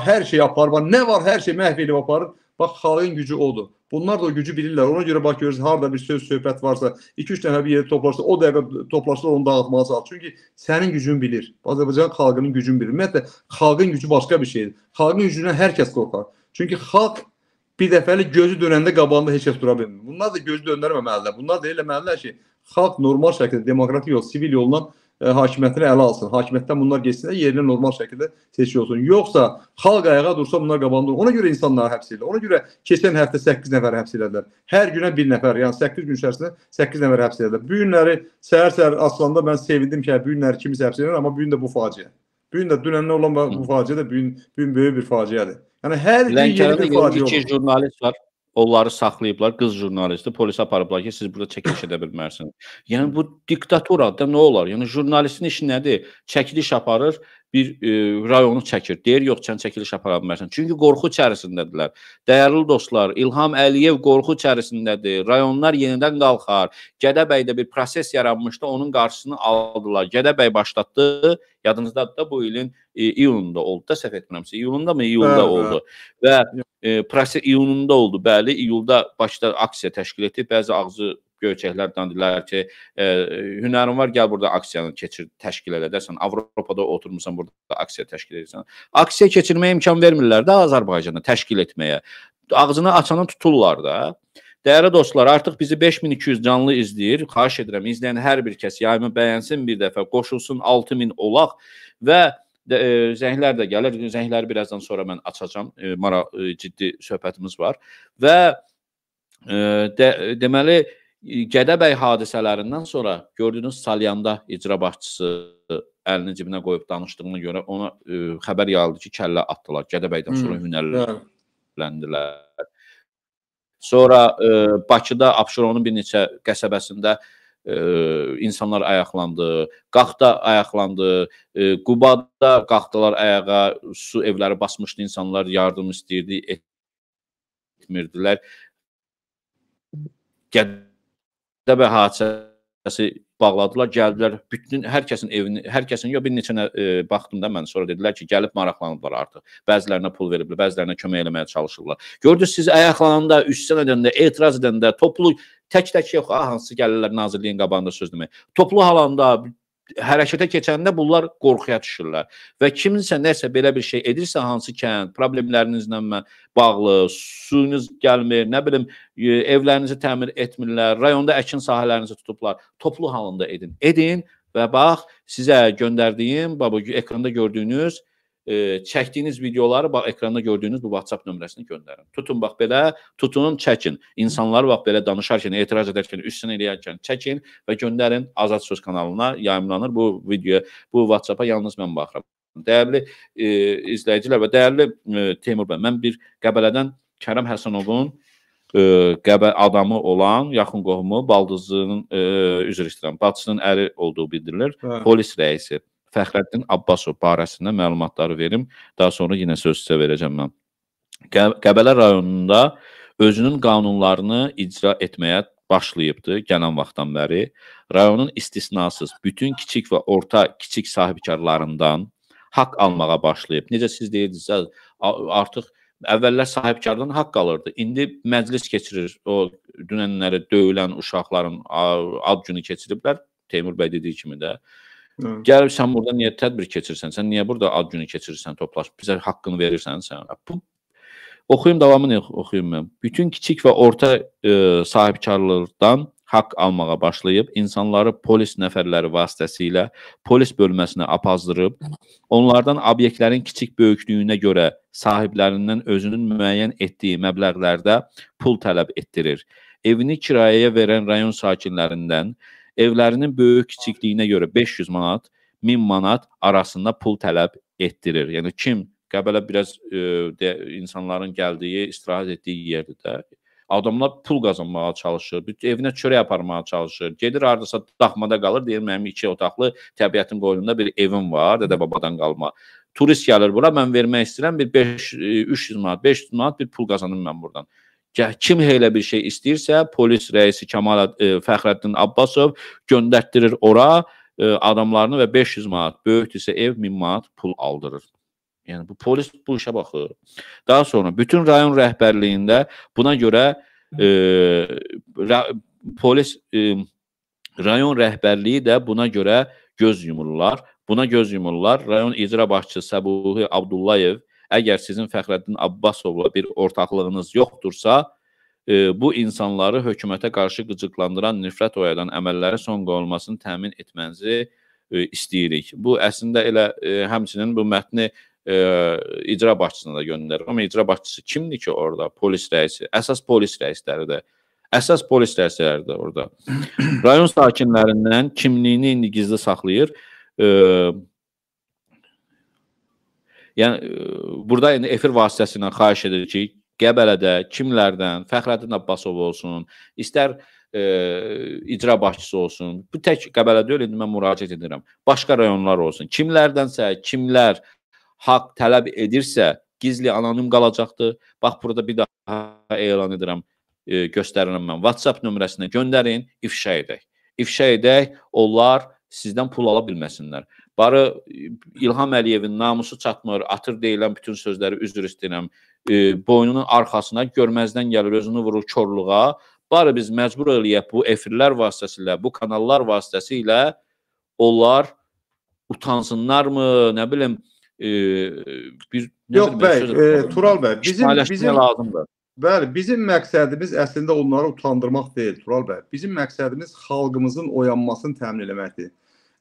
hər şey aparır. Bax, nə var hər şey məhv edib aparır. Bax, xalqın gücü odur. Bunlar da o gücü bilirlər. Ona görə bax görürsüz harda bir söz söhbət varsa, 2-3 dəfə bir yerə toplaşsa, o dəqiqə toplaşırlar onu dağıtmağa çalışır. Çünki sənin gücün bilir. Azərbaycan xalqının gücünü bilir. Ümumiyyətlə xalqın gücü başqa bir şeydir. Xalqın gücündən hər kəs qorxar. Çünki xalq bir dəfəli gözü dönəndə qabağında heç kəs dura bilmir. Bunlar da gözü döndərməməlidir. Bunlar da eləməlidir ki, xalq normal şəkildə demokratik yol, sivil yolla ə, e, hakimiyyətini ələ alsın. Hakimiyyətdən bunlar getsinlər, yerinə normal şəkildə seçki olsun. Yoxsa xalq ayağa dursa bunlar qabağında ona görə insanları həbs edirlər. Ona görə keçən həftə 8 nəfər həbs elədilər. Hər günə 1 nəfər, yəni 8 gün içərisində 8 nəfər həbs elədilər. Bu günləri səhər-səhər açılanda mən sevindim ki, hə, bu günləri kimisə həbs edir, amma bu gün də bu faciə. Bu gün də dünənlə olan bu faciə də bu gün, bu gün böyük bir faciədir. Yəni hər bir yerdə faciə olur. İki jurnalist var. Onları saxlayıblar, qız jurnalisti polisə aparıblar ki, siz burada çəkiliş edə bilmərsiniz. Yəni bu diktaturada nə olar? Yəni jurnalistin işi nədir? Çəkiliş aparır, bir e, rayonu çəkir. Deyir, yox, sən çəkiliş apara bilmərsən. Çünki qorxu içərisindədirlər. Dəyərli dostlar, İlham Əliyev qorxu içərisindədir. Rayonlar yenidən qalxar. Gədəbəydə bir proses yaranmışdı, onun qarşısını aldılar. Gədəbəy başlatdı. Yadınızdadır da bu ilin e, iyununda oldu da səhv etmirəmsə. İyununda mı, iyulda hə, oldu. Hə. Və e, proses iyununda oldu, bəli. İyulda Bakıda aksiya təşkil etdi. Bəzi ağzı göyçəklər dandilər ki, e, hünərin var, gəl burada aksiyanı keçir, təşkil edəsən. Avropada oturmusan, burada aksiya təşkil edirsən. Aksiya keçirməyə imkan vermirlər də Azərbaycanda təşkil etməyə. Ağzını açanı tuturlar da. Dəyərli dostlar, artıq bizi 5200 canlı izləyir. Xahiş edirəm, izləyən hər bir kəs yayımı bəyənsin bir dəfə, qoşulsun 6000 olaq və Də, e, zənglər də gəlir. Zəngləri birazdan sonra mən açacağam. E, mara e, ciddi söhbətimiz var və e, de, deməli Gədəbəy hadisələrindən sonra gördünüz Salyanda icra başçısı əlini cibinə qoyub danışdığına görə ona ə, xəbər yayıldı ki, kəllə atdılar. Gədəbəydən hmm. sonra hünərləndilər. Sonra ə, Bakıda Abşeronun bir neçə qəsəbəsində ə, insanlar ayaqlandı. Qaxda ayaqlandı. Ə, Qubada qalxdılar ayağa. Su evləri basmışdı, insanlar yardım istəyirdi, etmirdilər. Gədə Dəbə hadisəsi bağladılar, gəldilər, bütün hər kəsin evini, hər kəsin yox bir neçənə e, baxdım da mən sonra dedilər ki, gəlib maraqlanıblar artıq. Bəzilərinə pul veriblər, bəzilərinə kömək eləməyə çalışırlar. Gördünüz siz ayaqlananda, üstən edəndə, etiraz edəndə, toplu tək-tək yox, ah, hansı gəlirlər Nazirliyin qabağında söz demək. Toplu halanda hərəkətə keçəndə bunlar qorxuya düşürlər. Və kiminsə nəsə belə bir şey edirsə, hansı kənd problemlərinizlə bağlı, suyunuz gəlmir, nə bilim, evlərinizi təmir etmirlər, rayonda əkin sahələrinizi tutublar. Toplu halında edin. Edin və bax sizə göndərdiyim, bax bu ekranda gördüyünüz e, çəkdiyiniz videoları bax ekranda gördüyünüz bu WhatsApp nömrəsinə göndərin. Tutun bax belə, tutunun çəkin. İnsanlar bax belə danışarkən, etiraz edərkən, üstünə eləyərkən çəkin və göndərin Azad Söz kanalına yayımlanır bu video. Bu WhatsApp-a yalnız mən baxıram. Dəyərli e, izləyicilər və dəyərli e, Teymur bəy, mən bir Qəbələdən Kərəm Həsənovun ə, e, qəbə adamı olan yaxın qohumu baldızının ə, e, üzr istəyirəm, bacısının əri olduğu bildirilir. Hə. Polis rəisi Fəxrəddin Abbasov barəsində məlumatları verim. Daha sonra yenə söz sizə verəcəm mən. Qəbələ rayonunda özünün qanunlarını icra etməyə başlayıbdı gələn vaxtdan bəri. Rayonun istisnasız bütün kiçik və orta kiçik sahibkarlarından haqq almağa başlayıb. Necə siz deyirsinizsə, artıq əvvəllər sahibkardan haqq alırdı. İndi məclis keçirir. O dünənləri döyülən uşaqların ad günü keçiriblər. Teymur bəy dediyi kimi də Hı. Gəlib sən burada niyə tədbir keçirsən? Sən niyə burada ad günü keçirirsən, toplaş, bizə haqqını verirsən sən? Bu oxuyum davamını oxuyum mən. Bütün kiçik və orta e, sahibkarlıqdan haqq almağa başlayıb insanları polis nəfərləri vasitəsilə polis bölməsinə apazdırıb, onlardan obyektlərin kiçik böyüklüyünə görə sahiblərindən özünün müəyyən etdiyi məbləğlərdə pul tələb etdirir. Evini kirayəyə verən rayon sakinlərindən evlərinin böyük-kiçikliyinə görə 500 manat, 1000 manat arasında pul tələb etdirir. Yəni kim Qəbələ biraz e, ə, de, insanların gəldiyi, istirahət etdiyi yerdir də. Adamlar pul qazanmağa çalışır, evinə çörək aparmağa çalışır. Gedir hardasa daxmada qalır, deyir mənim 2 otaqlı təbiətin qoynunda bir evim var, dədə-babadan qalma. Turist gəlir bura, mən vermək istəyirəm bir 5 300 e, manat, 500 manat bir pul qazanım mən burdan. Gəh kim elə bir şey istəyirsə, polis rəisi Kamal e, Fəxrəddin Abbasov göndərdirir ora e, adamlarını və 500 manat, böyükdürsə ev 1000 manat pul aldırır. Yəni bu polis bu işə baxır. Daha sonra bütün rayon rəhbərliyində buna görə e, rə, polis e, rayon rəhbərliyi də buna görə göz yumurlar. Buna göz yumurlar. Rayon icra başçısı Səbuhi Abdullayev Əgər sizin Fəxrəddin Abbasovla bir ortaqlığınız yoxdursa, e, bu insanları hökumətə qarşı qıcıqlandıran, nifrət oyadan əməlləri son qoyulmasını təmin etmənizi e, istəyirik. Bu əslində elə e, həmçinin bu mətni ə, icra başçısına da göndərir. Amma icra başçısı kimdir ki orada? Polis rəisi. Əsas polis rəisləri də. Əsas polis rəisləri də orada. Rayon sakinlərindən kimliyini indi gizli saxlayır. Ə, Yəni e, burada indi efir vasitəsilə xahiş edirik ki, Qəbələdə kimlərdən, Fəxrəddin Abbasov olsun, istər e, icra başçısı olsun. Bu tək Qəbələ deyil, indi mən müraciət edirəm. Başqa rayonlar olsun. Kimlərdənsə, kimlər haqq tələb edirsə, gizli anonim qalacaqdır. Bax burada bir daha elan edirəm, e, göstərirəm mən. WhatsApp nömrəsinə göndərin, ifşa edək. İfşa edək, onlar sizdən pul ala bilməsinlər. Barı e, İlham Əliyevin namusu çatmır, atır deyilən bütün sözləri üzr istəyirəm. E, boynunun arxasına görməzdən gəlir, özünü vurur korluğa. Barı biz məcbur eləyək bu efirlər vasitəsilə, bu kanallar vasitəsilə onlar utansınlarmı, nə bilim, e, bir nə Yox bəy, e, Tural bəy, bizim bizim lazımdır. Bəli, bizim məqsədimiz əslində onları utandırmaq deyil, Tural bəy. Bizim məqsədimiz xalqımızın oyanmasını təmin etməkdir.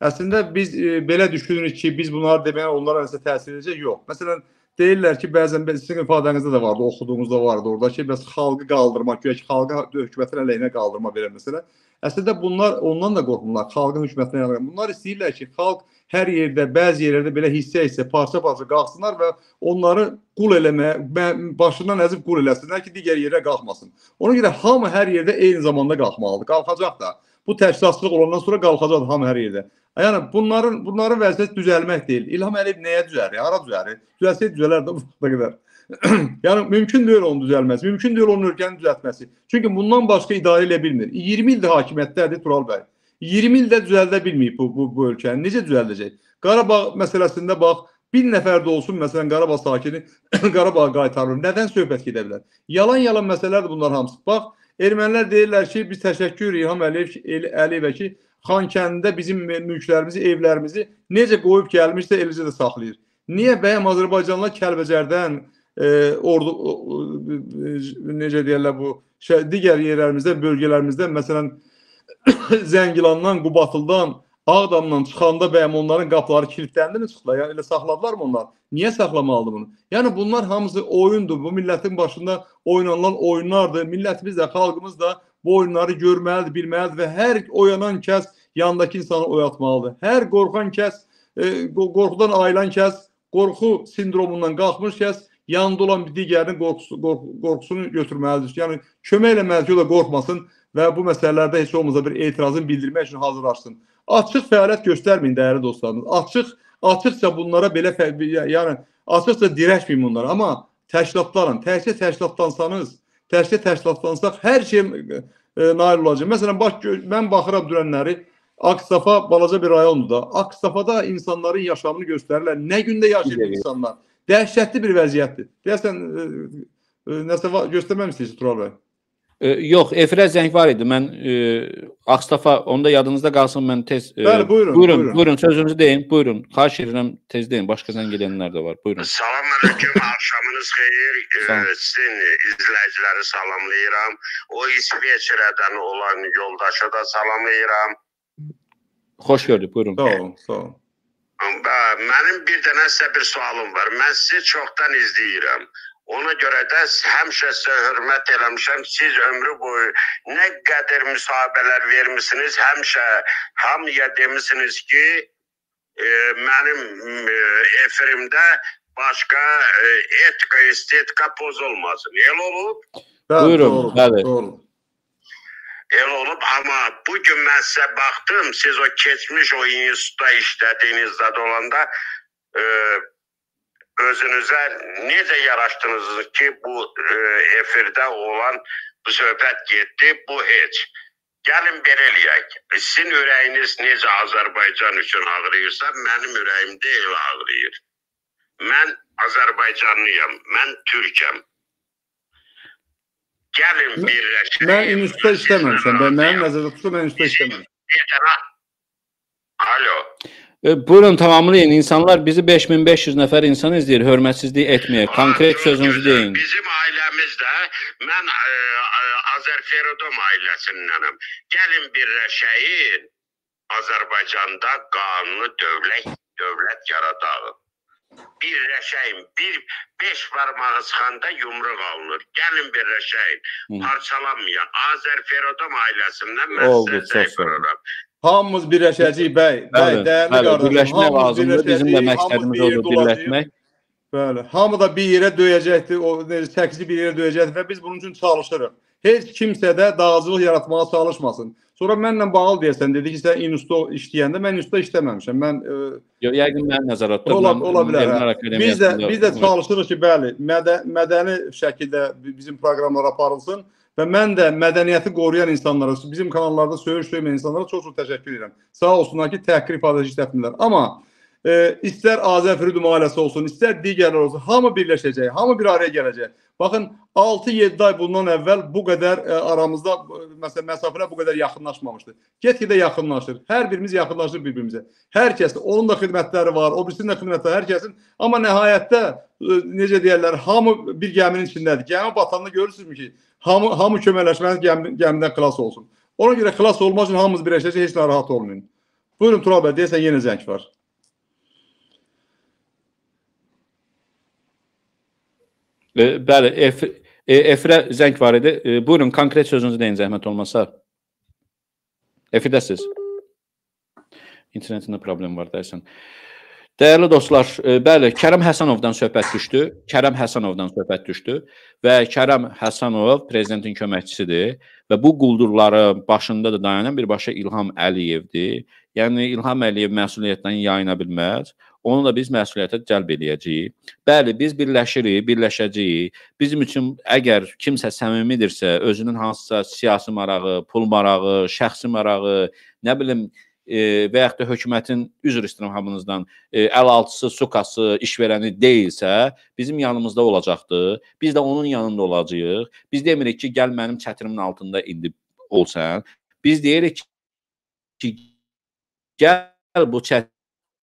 Əslində biz e, belə düşünürük ki, biz bunları deməyə onlara nəsə təsir edəcək? Yox. Məsələn, deyirlər ki, bəzən sizin ifadənizdə də vardı, oxuduğunuzda vardı orada ki, bəs xalqı qaldırmaq, güya ki, xalqı hökumətin əleyhinə qaldırma belə məsələ. Əslində bunlar ondan da qorxmurlar, xalqın hökumətinə yanılır. Bunlar istəyirlər ki, xalq hər yerdə, bəzi yerlərdə belə hissə-hissə, parça-parça qalxsınlar və onları qul eləməyə, başından əzib qul eləsinlər ki, digər yerə qalxmasın. Ona görə hamı hər yerdə eyni zamanda qalxmalıdır, qalxacaq da. Bu təşkilatçılıq olandan sonra qalxacaq hamı hər yerdə. E, yəni bunların bunların vəziyyət düzəlmək deyil. İlham Əliyev nəyə düzəlir? Hara düzəlir? Düzəlsə düzələr də bu qədər. yəni mümkün deyil onun düzəlməsi, mümkün deyil onun ölkəni düzəltməsi. Çünki bundan başqa idarə edə bilmir. 20 ildir hakimiyyətdədir Tural bəy. 20 ildə düzəldə bilməyib bu, bu, bu ölkəni. Necə düzəldəcək? Qarabağ məsələsində bax, bir nəfər də olsun məsələn Qarabağ sakini Qarabağa qaytarılır. Nədən söhbət gedə bilər? Yalan-yalan məsələlərdir bunlar hamısı. Bax, ermənilər deyirlər ki, biz təşəkkür İlham Əliyev Əliyevə ki, Xankəndində bizim mülklərimizi, evlərimizi necə qoyub gəlmişsə eləcə də saxlayır. Niyə bəyəm Azərbaycanlılar Kəlbəcərdən e, ordu e, e, necə deyirlər bu şə, digər yerlərimizdə, bölgələrimizdə məsələn Zəngilandan, Qubatıldan, Ağdamdan çıxanda bəyəm onların qapıları kilidləndimi çıxdılar? Yəni elə saxladılarmı onlar? Niyə saxlamalıdır bunu? Yəni bunlar hamısı oyundur. Bu millətin başında oynanan oyunlardır. Millətimiz də, xalqımız da bu oyunları görməlidir, bilməlidir və hər oyanan kəs yandakı insanı oyatmalıdır. Hər qorxan kəs, e, qorxudan ayılan kəs, qorxu sindromundan qalxmış kəs yanında olan bir digərinin qorxusu, qorx, qorxusunu götürməlidir. Yəni kömək eləməlidir ki, o da qorxmasın və bu məsələlərdə heç olmasa bir etirazını bildirmək üçün hazırlaşsın. Açıq fəaliyyət göstərməyin dəyərli dostlarımız. Açıq açıqca bunlara belə yəni açıqca dirəşməyin bunlara. Amma təşkilatlarla, təkcə təşkilatlansanız, təkcə təşkilatlansaq hər şey e, e, nail olacaq. Məsələn, bax mən baxıram dünənləri Aksafa balaca bir rayondur da. Aksafada insanların yaşamını göstərirlər. Nə gündə yaşayır insanlar? Dəhşətli bir vəziyyətdir. Deyəsən e, e, nəsə göstərməmisiniz Tural bəy? E, yox, efirə zəng var idi. Mən e, Ağstafa, onda yadınızda qalsın mən tez e, Bəli, buyurun, buyurun, buyurun, buyurun sözünüzü deyin. Buyurun. Xahiş edirəm tez deyin. Başqa zəng edənlər də var. Buyurun. Salamünaleyküm, axşamınız xeyir. E, sizin izləyiciləri salamlayıram. O İsveçrədən olan yoldaşa da salamlayıram. Xoş gördük, buyurun. Sağ olun, sağ olun. Mənim bir dənə sizə bir sualım var. Mən sizi çoxdan izləyirəm. Ona görə də həmişə sizə hörmət eləmişəm. Siz ömrü boyu nə qədər müsahibələr vermisiniz, həmişə hamıya demisiniz ki, e, mənim e, efirimdə başqa e, etika, estetika pozulmasın. El olub? Bəli, Buyurun, doğru, bəli. Doğru el olub, amma bu gün mən sizə baxdım, siz o keçmiş o institutda işlədiyinizdə də olanda e, özünüzə necə yaraşdınız ki, bu e, efirdə olan bu söhbət getdi, bu heç. Gəlin belə eləyək. Sizin ürəyiniz necə Azərbaycan üçün ağrıyırsa, mənim ürəyim də elə ağrıyır. Mən Azərbaycanlıyam, mən türkəm. Gəlin birləşək. Mən ümumiyyətlə istəməmişəm. Mən mənim nəzərdə tutur, mən ümumiyyətlə istəməmişəm. Alo. Buyurun tamamlayın. İnsanlar bizi 5500 nəfər insan izləyir. Hörmətsizlik etməyək. Konkret sözünüzü deyin. Bizim ailəmizdə mən ə, Azərferodom ailəsindənim. Gəlin birləşəyin. Azərbaycanda qanlı dövlət dövlət yaradağın birləşəyin. Bir beş barmağı çıxanda yumruq alınır. Gəlin birləşəyin. Parçalanmayan Azərferodam ailəsindən mən Oldu, sizə zəng vururam. Hamımız birləşəcəyik bəy. Bəy, dəyərli qardaşım. Birləşmək lazımdır. Bizim də məqsədimiz odur birləşmək. Bəli. Hamı da bir yerə döyəcəkdir. O çəkici bir yerə döyəcəkdir və biz bunun üçün çalışırıq. Heç kimsə də dağcılıq yaratmağa çalışmasın. Sonra mənlə bağlı deyəsən, dedi ki, sən İNUSda işləyəndə mən İNUSda işləməmişəm. Mən ə, e, Yo, yəqin mən nəzarətdə ola, ola bilər. Hə. Biz də biz də çalışırıq ki, bəli, mədə, mədəni şəkildə bizim proqramlar aparılsın və mən də mədəniyyəti qoruyan insanlara, bizim kanallarda söyüş söyməyən insanlara çox-çox təşəkkür edirəm. Sağ olsunlar ki, təhqir ifadəçi işlətmirlər. Amma e, istər Azərfrüdü mailəsi olsun, istər digərlər olsun, hamı birləşəcək, hamı bir araya gələcək. Baxın, 6-7 ay bundan əvvəl bu qədər e, aramızda e, məsələn məsafələr bu qədər yaxınlaşmamışdı. Get-gedə yaxınlaşır. Hər birimiz yaxınlaşır bir-birimizə. Hər kəs, onun da xidmətləri var, o birisinin də xidmətləri, hər kəsin. Amma nəhayətdə e, necə deyirlər, hamı bir gəminin içindədir. Gəmi batanda görürsünüz ki, hamı hamı köməkləşməli gəmi, gəmidən xilas olsun. Ona görə xilas olmaq üçün hamımız birləşəcək, heç narahat olmayın. Buyurun Tural bəy, deyəsən yenə zəng var. Bəli, Ef e, Efirə zəng var idi. Buyurun, konkret sözünüzü deyin zəhmət olmasa. Efirdəsiz. İnternetində problem var deyəsən. Dəyərli dostlar, e, bəli, Kərəm Həsənovdan söhbət düşdü. Kərəm Həsənovdan söhbət düşdü və Kərəm Həsənov prezidentin köməkçisidir və bu quldurların başında da dayanan birbaşa İlham Əliyevdir. Yəni İlham Əliyev məsuliyyətdən yayına bilməz. Onu da biz məsuliyyətə cəlb eləyəcəyik. Bəli, biz birləşirik, birləşəcəyik. Bizim üçün əgər kimsə səmimidirsə, özünün hansısa siyasi marağı, pul marağı, şəxsi marağı, nə bilim, e, və yaxud da hökumətin üzr istəyirəm hamınızdan e, əl altısı, sukası, işverəni deyilsə, bizim yanımızda olacaqdır. Biz də onun yanında olacağıq. Biz demirik ki, gəl mənim çətirimin altında indi olsan. Biz deyirik ki, gəl bu çətir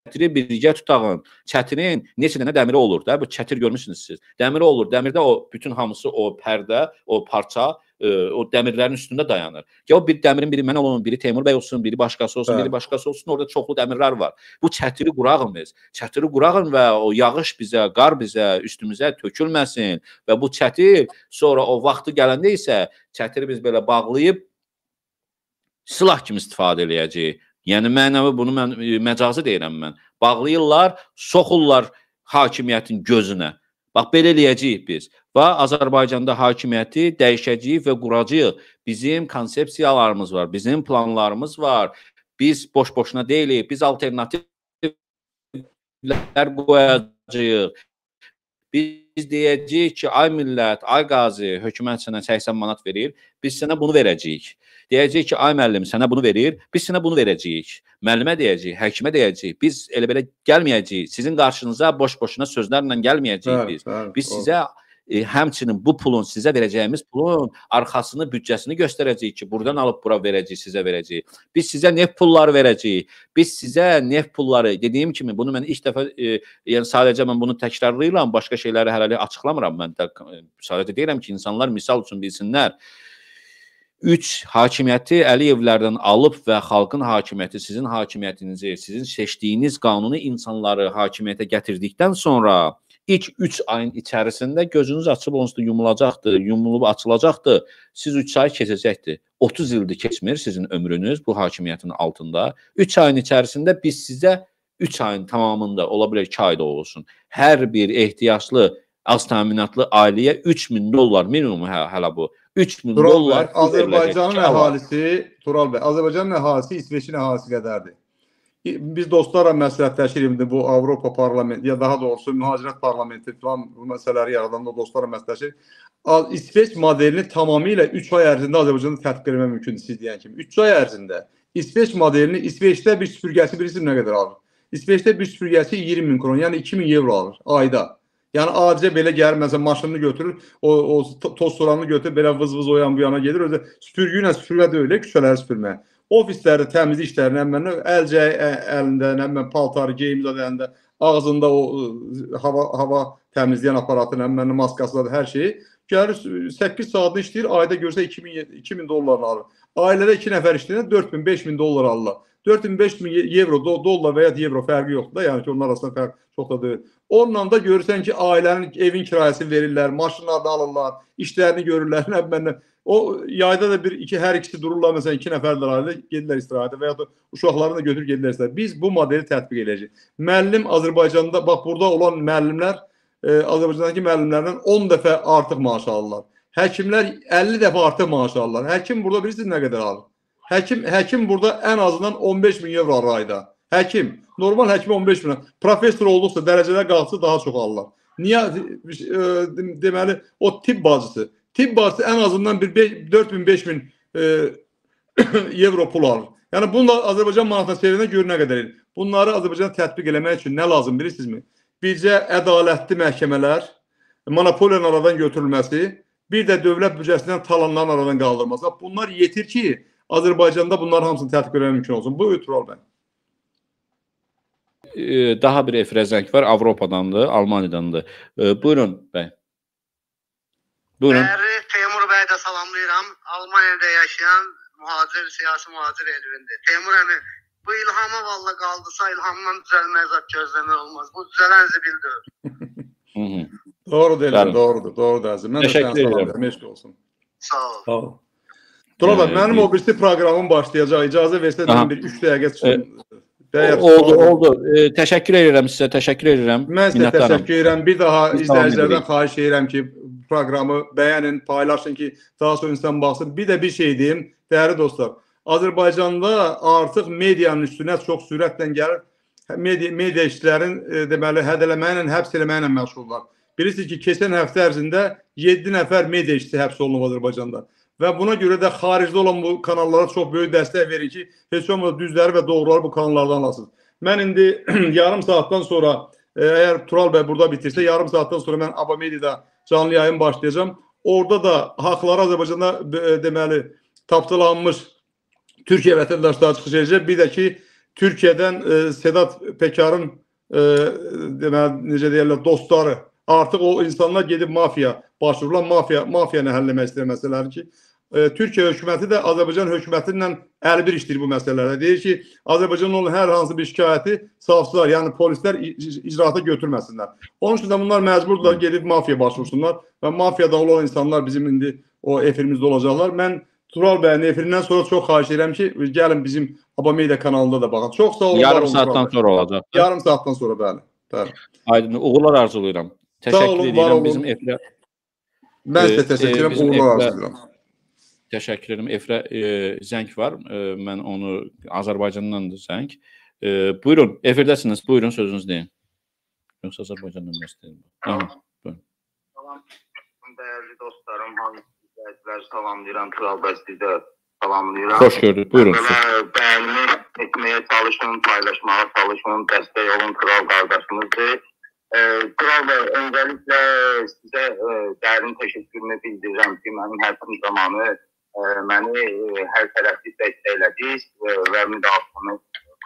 çətiri birgə tutağın. Çətirin neçə dənə dəmiri olur da? Bu çətir görmüsünüz siz. Dəmiri olur. Dəmirdə o bütün hamısı o pərdə, o parça ə, e, o dəmirlərin üstündə dayanır. Ya o bir dəmirin biri mən olum, biri Teymur bəy olsun, biri başqası olsun, Bəli. biri başqası olsun, orada çoxlu dəmirlər var. Bu çətiri qurağın biz. Çətiri qurağın və o yağış bizə, qar bizə üstümüzə tökülməsin və bu çətir sonra o vaxtı gələndə isə çətiri biz belə bağlayıb silah kimi istifadə eləyəcəyik. Yəni mənəvi bunu mən e, məcazi deyirəm mən. Bağlayırlar, soxurlar hakimiyyətin gözünə. Bax belə eləyəcəyik biz və Azərbaycanda hakimiyyəti dəyişəcəyik və quracağıq. Bizim konsepsiyalarımız var, bizim planlarımız var. Biz boş-boşuna deyilik, biz alternativlər qoyacağıq. Biz deyəcəyik ki, ay millət, ay qazi, hökumət sənə 80 manat verir, biz sənə bunu verəcəyik. Deyəcək ki, ay müəllim, sənə bunu verir, biz sənə bunu verəcəyik. Müəllimə deyəcəyik, həkimə deyəcəyik. Biz elə belə gəlməyəcəyik. Sizin qarşınıza boş-boşuna sözlərlə gəlməyəcəyik bəli, biz. Bəli, biz sizə e, həmçinin bu pulun sizə verəcəyimiz pulun arxasını, büdcəsini göstərəcəyik ki, burdan alıb bura verəcəyik, sizə verəcəyik. Biz sizə neft pulları verəcəyik. Biz sizə neft pulları, dediyim kimi, bunu mən ilk dəfə, e, yəni sadəcə mən bunu təkrarlayıram, başqa şeyləri hələlik açıqlamıram mən də. E, sadəcə deyirəm ki, insanlar misal üçün bilsinlər. E, üç hakimiyyəti Əliyevlərdən alıb və xalqın hakimiyyəti sizin hakimiyyətinizi, sizin seçdiyiniz qanuni insanları hakimiyyətə gətirdikdən sonra ilk 3 ayın içərisində gözünüz açıb onsuz da yumulacaqdır, yumulub açılacaqdır. Siz 3 ay keçəcəkdir. 30 ildir keçmir sizin ömrünüz bu hakimiyyətin altında. 3 ayın içərisində biz sizə 3 ayın tamamında ola bilər 2 ayda olsun. Hər bir ehtiyaclı az təminatlı ailəyə 3000 dollar minimum hə, hələ bu 3000 Tural dollar bəy, Azərbaycanın əhalisi Tural bəy, Azərbaycanın əhalisi İsveçin əhalisi qədərdir. Biz dostlarla məsləhətləşirik indi bu Avropa parlamenti ya daha doğrusu mühacirət parlamenti filan bu məsələləri yaradanda dostlarla məsləhətləşirik. İsveç modelini tamamilə 3 ay ərzində Azərbaycanda tətbiq etmək mümkündür siz deyən kimi. 3 ay ərzində İsveç modelini İsveçdə bir süpürgəsi bilirsiniz nə qədər alır? İsveçdə bir süpürgəsi 20 min kron, yəni 2000 evro alır ayda. Yani acə belə gəlir, məsələn, maşını götürür, o, o toz soranını götürür, belə vız-vız o bu yana gelir Özə süpürgü ilə süpürmə də öyle, küçələri süpürmə. Ofisləri, təmizlik işlərini həmən əlcəyi əlində, e, həmən paltarı, geyimiz əlində, ağzında o e, hava hava təmizləyən aparatın, həmən maskası da hər şeyi gəlir 8 saatını işləyir, ayda görsə 2000 2000 dollar alır. Ailədə 2 nəfər işləyəndə 4000, 5000 dollar alırlar. 4000 5000 euro, do, dollar veya euro fərqi yoxdur da. Yəni ki, onun arasında fərq çox da deyil. Onunla da görürsən ki, ailənin evin kirayəsini verirlər, maşınlarını alırlar, işlərini görürlər, nə bilmən. O yayda da bir iki hər ikisi dururlar məsələn 2 nəfərlər ailə gedirlər istirahətə və ya da uşaqlarını da götürüb gedirlər istirahətə. Biz bu modeli tətbiq edəcəyik. Müəllim Azərbaycanda bax burada olan müəllimlər e, Azərbaycandakı müəllimlərdən 10 dəfə artıq maaş alırlar. Həkimlər 50 dəfə artıq maaş alırlar. Həkim burada bilirsiniz nə qədər alır? Həkim həkim burada ən azından 15 min evro alır ayda. Həkim, normal həkim 15 min. Professor olduqsa dərəcələr qalxsa daha çox alırlar. Niyə e, deməli o tibb bacısı. Tibb bacısı ən azından bir 4000 5000 e, evro pul alır. Yəni bununla Azərbaycan manatına çevirinə görə nə qədər edir? Bunları Azərbaycan tətbiq eləmək üçün nə lazım bilirsinizmi? Bircə ədalətli məhkəmələr, monopoliyanın aradan götürülməsi, bir də dövlət büdcəsindən talanların aradan qaldırılması. Bunlar yetir ki, Azerbaycanda bunlar hamısını tətbiq etmək mümkün olsun. Bu ötürü ben. Ee, daha bir efrezənk var. Avropadandır, Almaniyadandır. E, ee, buyurun bəy. Buyurun. Değerli Temur Bey de salamlayıram. Almanya'da yaşayan muhacir, siyasi muhacir elbinde. Temur Emin, bu ilhama valla kaldısa ilhamdan düzelmez, gözlemek olmaz. Bu düzelen zibil Doğru değil, doğrudur, doğrudur Azim. Ben de sana olsun. Sağ ol. Sağ ol. Tula bəy, mənim o birisi proqramım başlayacaq. İcazə versəniz bir 3 dəqiqə üçün. Dəyər, oldu, oldu. E, təşəkkür edirəm sizə, təşəkkür edirəm. Mən sizə təşəkkür edirəm. Bir daha izləyicilərdən xahiş edirəm ki, proqramı bəyənin, paylaşın ki, daha sonra insan baxsın. Bir də bir şey deyim, dəyərli dostlar. Azərbaycanda artıq medianın üstünə çox sürətlə gəlir. Media, media işçilərin e, deməli hədələməklə, həbs eləməklə məşğullar. Bilirsiniz ki, keçən həftə ərzində 7 nəfər media işçisi həbs olunub Azərbaycanda. Ve buna göre de xaricdə olan bu kanallara çok böyük destek verir ki, heç olmasa düzləri və doğruları bu kanallardan alasınız. Mən indi yarım saatten sonra eğer Tural Bey burada bitirsə, yarım saatten sonra mən Abamediyada canlı yayın başlayacağım. Orada da haqları Azərbaycanda demeli, deməli Türkiye vatandaşları vətəndaşları çıxış Bir de ki, Türkiye'den e, Sedat Pekarın e, deməli necə deyirlər dostları artık o insanlar gedib mafya. başvurulan mafiya mafiya nəhərləmək istəyən məsələləri ki, e, Türkiyə hökuməti də Azərbaycan hökuməti ilə əlbir işləyir bu məsələlərdə. Deyir ki, Azərbaycanın olan hər hansı bir şikayəti savcılar, yəni polislər icraata götürməsinlər. Onun üçün də bunlar məcburdurlar gedib mafiya başvursunlar və mafiyada olan insanlar bizim indi o efirimizdə olacaqlar. Mən Tural bəyin efirindən sonra çox xahiş edirəm ki, gəlin bizim Abamedia kanalında da baxın. Çox sağ olun. Yarım saatdan sonra olacaq. Yarım saatdan sonra bəli. Bəli. Aydın uğurlar arzulayıram. Təşəkkür olun, edirəm bizim efirə Mən də təşəkkür edirəm, uğurlar arzulayıram. Təşəkkür edirəm. Efrə e, zəng var. E, mən onu Azərbaycandan da zəng. E, buyurun, efirdəsiniz. Buyurun sözünüzü deyin. Yoxsa Azərbaycandan da istəyirəm. Aha, buyurun. Salam, dəyərli dostlarım, izləyicilər salamlayıram. Tural bəy sizə salamlayıram. Xoş gördük. Buyurun. Belə bəyənimi etməyə çalışın, paylaşmağa çalışın, dəstək olun Tural qardaşımızdır. Kral bəy, öncəliklə sizə ə, e, dərin təşəkkürümü bildirirəm ki, mənim həbsim zamanı ə, e, məni ə, e, hər tərəfli dəstəklədiniz və müdafiəmi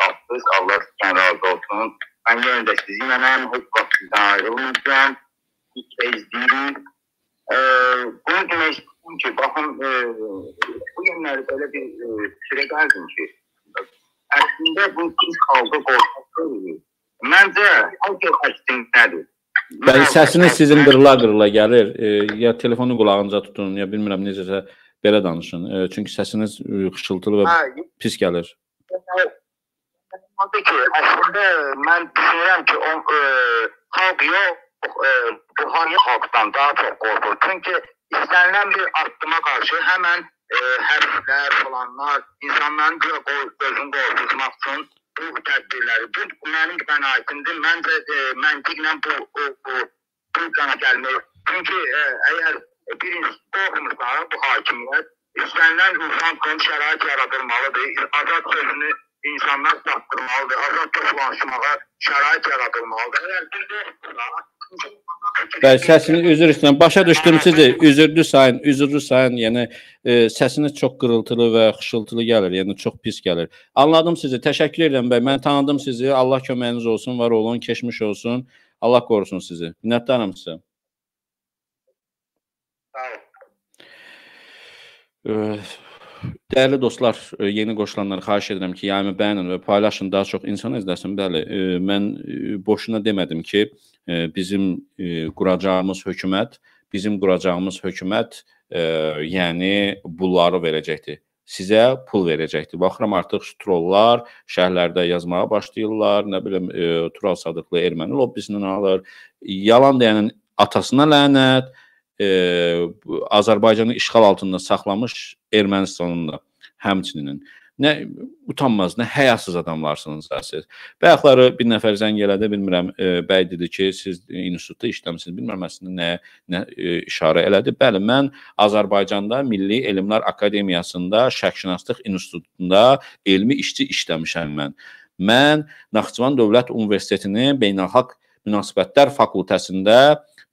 qatdınız. Allah sizdən razı olsun. Mən yenə də sizinləm, heç vaxt sizdən ayrılmayacağım. Siz izləyirik. Bunu demək istəyirəm ki, baxın, ə, bu günləri belə bir sürə qaldım ki, əslində bu biz xalqı qorxatırıq. Məncə audio təqsimdədir. Bəli, səsiniz sizin qırıla-qırıla gəlir. E, ya telefonu qulağınıza tutun, ya bilmirəm necəsə belə danışın. E, çünki səsiniz e, xışıltılı və pis gəlir. Onda ki, əslində mən düşünürəm ki, o e, xalq yox, e, ruhani xalqdan daha çox qorxur. Çünki istənilən bir addıma qarşı həmən e, hərflər falanlar insanların gözünü qorxutmaq üçün E, bu tədbirləri, bu mənim mən aydındır. Mən də e, məntiqlə bu o, o, bu qana gəlmək. Çünki e, əgər birinci qorxmursa bu hakimiyyət istənilən insan üçün şərait yaradılmalıdır. Azad sözünü insanlar çatdırmalıdır. Azad toplanışmağa şərait yaradılmalıdır. Əgər bu yoxdursa, Bəli, səsiniz üzr istəyirəm. Başa düşdüm sizi. Üzrlü sayın, üzrlü sayın. Yəni e, səsiniz çox qırıltılı və xışıltılı gəlir. Yəni çox pis gəlir. Anladım sizi. Təşəkkür edirəm bəy. Mən tanıdım sizi. Allah köməyiniz olsun, var olun, keçmiş olsun. Allah qorusun sizi. Minnətdaram sizə. Sağ olun. Öh. Dəyərli dostlar, e, yeni qoşulanlara xahiş edirəm ki, yayımı yəni bəyənin və paylaşın, daha çox insan izləsin. Bəli, e, mən e, boşuna demədim ki, bizim quracağımız hökumət, bizim quracağımız hökumət, yəni bunları verəcəkdir sizə pul verəcəkdir. Baxıram artıq trollar şəhərlərdə yazmağa başlayırlar, nə bilim e, Tural Sadıqlı erməni lobbisindən alır. Yalan deyənin atasına lənət, e, Azərbaycanı işğal altında saxlamış Ermənistanın da həmçinin nə utanmaz, nə həyasız adamlarsınız siz. Bayaqları bir nəfər zəng elədi, bilmirəm, e, bəy dedi ki, siz institutda işləmisiniz, bilmirəm əslində nəyə nə e, işarə elədi. Bəli, mən Azərbaycanda Milli Elmlər Akademiyasında Şərqşünaslıq İnstitutunda elmi işçi işləmişəm mən. Mən Naxçıvan Dövlət Universitetinin Beynəlxalq Münasibətlər Fakültəsində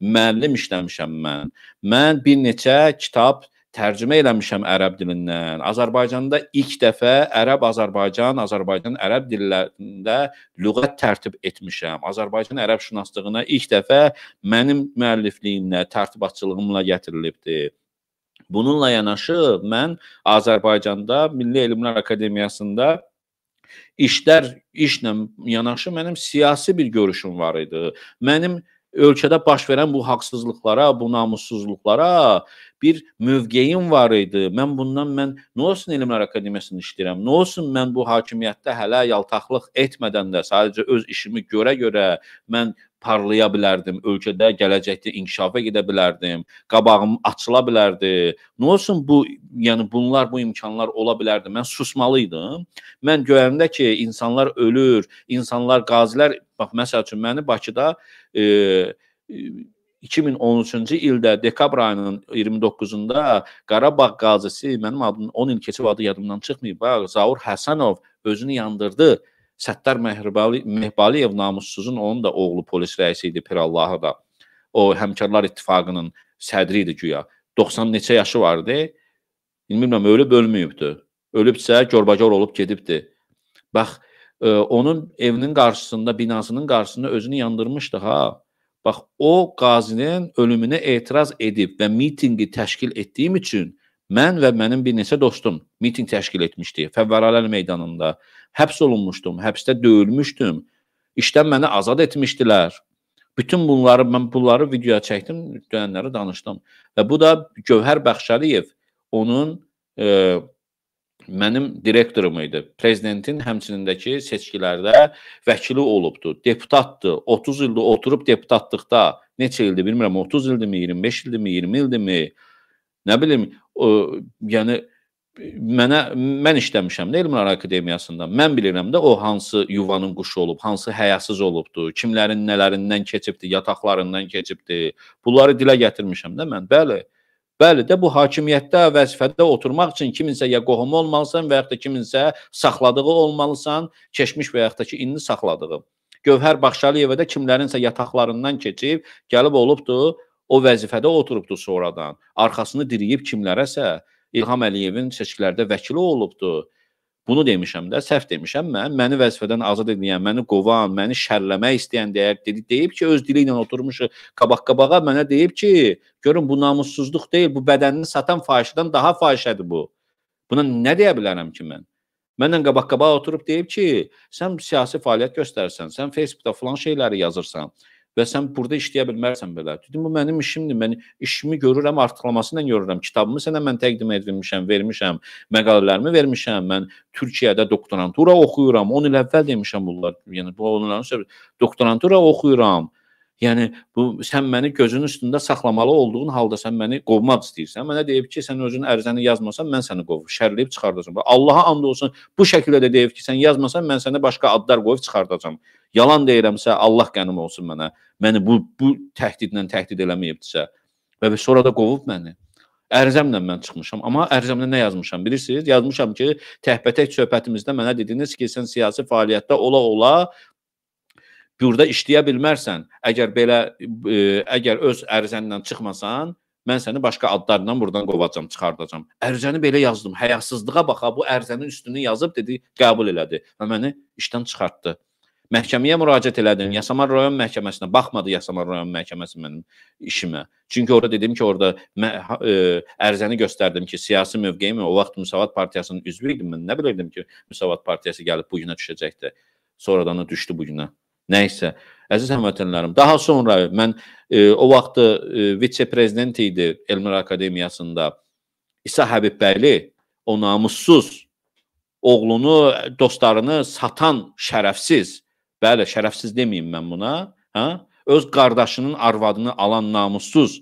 müəllim işləmişəm mən. Mən bir neçə kitab tərcümə eləmişəm ərəb dilindən. Azərbaycanda ilk dəfə ərəb-Azərbaycan, Azərbaycan-ərəb dillərində lüğət tərtib etmişəm. Azərbaycan ərəb şünaslığına ilk dəfə mənim müəllifliyimlə, tərtibatçılığımla gətirilibdi. Bununla yanaşı mən Azərbaycanda Milli Elmlər Akademiyasında işlər işlə yanaşı mənim siyasi bir görüşüm var idi. Mənim ölkədə baş verən bu haqsızlıqlara, bu namussuzluqlara bir mövqeyim var idi. Mən bundan mən nə olsun Elmlər Akademiyasını işləyirəm? Nə olsun mən bu hakimiyyətdə hələ yaltaqlıq etmədən də sadəcə öz işimi görə-görə mən parlaya bilərdim, ölkədə gələcəkdə inkişafa gedə bilərdim, qabağım açıla bilərdi. Nə olsun bu, yəni bunlar, bu imkanlar ola bilərdi. Mən susmalı idim. Mən görəndə ki, insanlar ölür, insanlar qazilər, bax məsəl üçün məni Bakıda e, 2013-cü ildə dekabr ayının 29-da Qarabağ qazisi mənim adım 10 il keçib adı yadımdan çıxmayıb. Bax Zaur Həsənov özünü yandırdı. Səttar Mehrbali Mehbaliyev namussuzun onun da oğlu polis rəisi idi Pirallahı da. O Həmkarlar İttifaqının sədri idi güya. 90 neçə yaşı vardı. Bilmirəm ölüb ölməyibdi. Ölübsə görbəcor olub gedibdi. Bax ə, e, onun evinin qarşısında, binasının qarşısında özünü yandırmışdı ha. Bax o qazinin ölümünə etiraz edib və mitinqi təşkil etdiyim üçün Mən və mənim bir neçə dostum mitinq təşkil etmişdi Fəvvəralər meydanında. Həbs olunmuşdum, həbsdə döyülmüşdüm. İşdən məni azad etmişdilər. Bütün bunları mən bunları videoya çəkdim, döyənlərə danışdım. Və bu da Gövhər Bəxşəliyev onun e, mənim direktorum idi. Prezidentin həmçinindəki seçkilərdə vəkili olubdu, deputatdı. 30 ildir oturub deputatlıqda, neçə ildir bilmirəm, 30 ildirmi, 25 ildirmi, 20 ildirmi? Nə bilim, ə, yəni mənə mən işləmişəm də Elmlər Akademiyasında. Mən bilirəm də o hansı yuvanın quşu olub, hansı həyasız olubdu, kimlərin nələrindən keçibdi, yataqlarından keçibdi. Bunları dilə gətirmişəm də mən. Bəli. Bəli də bu hakimiyyətdə, vəzifədə oturmaq üçün kiminsə ya qohumu olmalısan və yaxud da kiminsə saxladığı olmalısan, keçmiş və yaxud da ki, indi saxladığı. Gövhər Baxşaliyeva da kimlərinsə yataqlarından keçib, gəlib olubdu o vəzifədə oturubdu sonradan. Arxasını diriyib kimlərəsə İlham Əliyevin seçkilərdə vəkili olubdu. Bunu demişəm də, səhv demişəm mən. Məni vəzifədən azad edən, məni qovan, məni şərləmək istəyən deyər, dedi, deyib ki, öz dili ilə oturmuş qabaq-qabağa mənə deyib ki, görün bu namussuzluq deyil, bu bədənini satan fahişədən daha fahişədir bu. Buna nə deyə bilərəm ki mən? Məndən qabaq-qabağa oturub deyib ki, sən siyasi fəaliyyət göstərsən, sən Facebookda falan şeyləri yazırsan və sən burada işləyə bilmərsən belə. Dedim bu mənim işimdir. Mən işimi görürəm, artırlamasını ilə görürəm. Kitabımı sənə mən təqdim etmişəm, vermişəm, məqalələrimi vermişəm. Mən Türkiyədə doktorantura oxuyuram. 10 il əvvəl demişəm bunlar. Yəni bu onların söhbəti. Doktorantura oxuyuram. Yəni bu sən məni gözünün üstündə saxlamalı olduğun halda sən məni qovmaq istəyirsən. Mənə deyib ki, sən özün ərizəni yazmasan, mən səni qovub şərləyib çıxardacam. Allaha and olsun, bu şəkildə də deyib ki, sən yazmasan, mən sənə başqa adlar qoyub çıxardacam. Yalan deyirəmsə, Allah qənim olsun mənə. Məni bu bu təhdidlə təhdid eləməyibdisə və sonra da qovub məni. Ərizəmlə mən çıxmışam, amma ərizəmdə nə yazmışam bilirsiniz? Yazmışam ki, təhbətək söhbətimizdə mənə dediniz ki, sən siyasi fəaliyyətdə ola-ola Burada işləyə bilmərsən. Əgər belə ə, e, əgər öz ərizəndən çıxmasan, mən səni başqa adlarla burdan qovacam, çıxardacam. Ərizəni belə yazdım. Həyasızlığa baxa bu ərizənin üstünü yazıb dedi, qəbul elədi və məni işdən çıxartdı. Məhkəməyə müraciət elədim. Yasamal rayon məhkəməsinə baxmadı Yasamal rayon məhkəməsi mənim işimə. Çünki orada dedim ki, orada e, ərizəni göstərdim ki, siyasi mövqeyimi o vaxt Müsavat partiyasının üzvü idim mən. Nə bilirdim ki, Müsavat partiyası gəlib bu günə düşəcəkdi. Sonradan da düşdü bu günə. Nə isə əziz həmvətənlərim, daha sonra mən e, o vaxt e, vitse-prezident idi Elmir Akademiyasında İsa Həbibbəyli o namussuz oğlunu, dostlarını satan şərəfsiz, bəli, şərəfsiz deməyim mən buna, hə? Öz qardaşının arvadını alan namussuz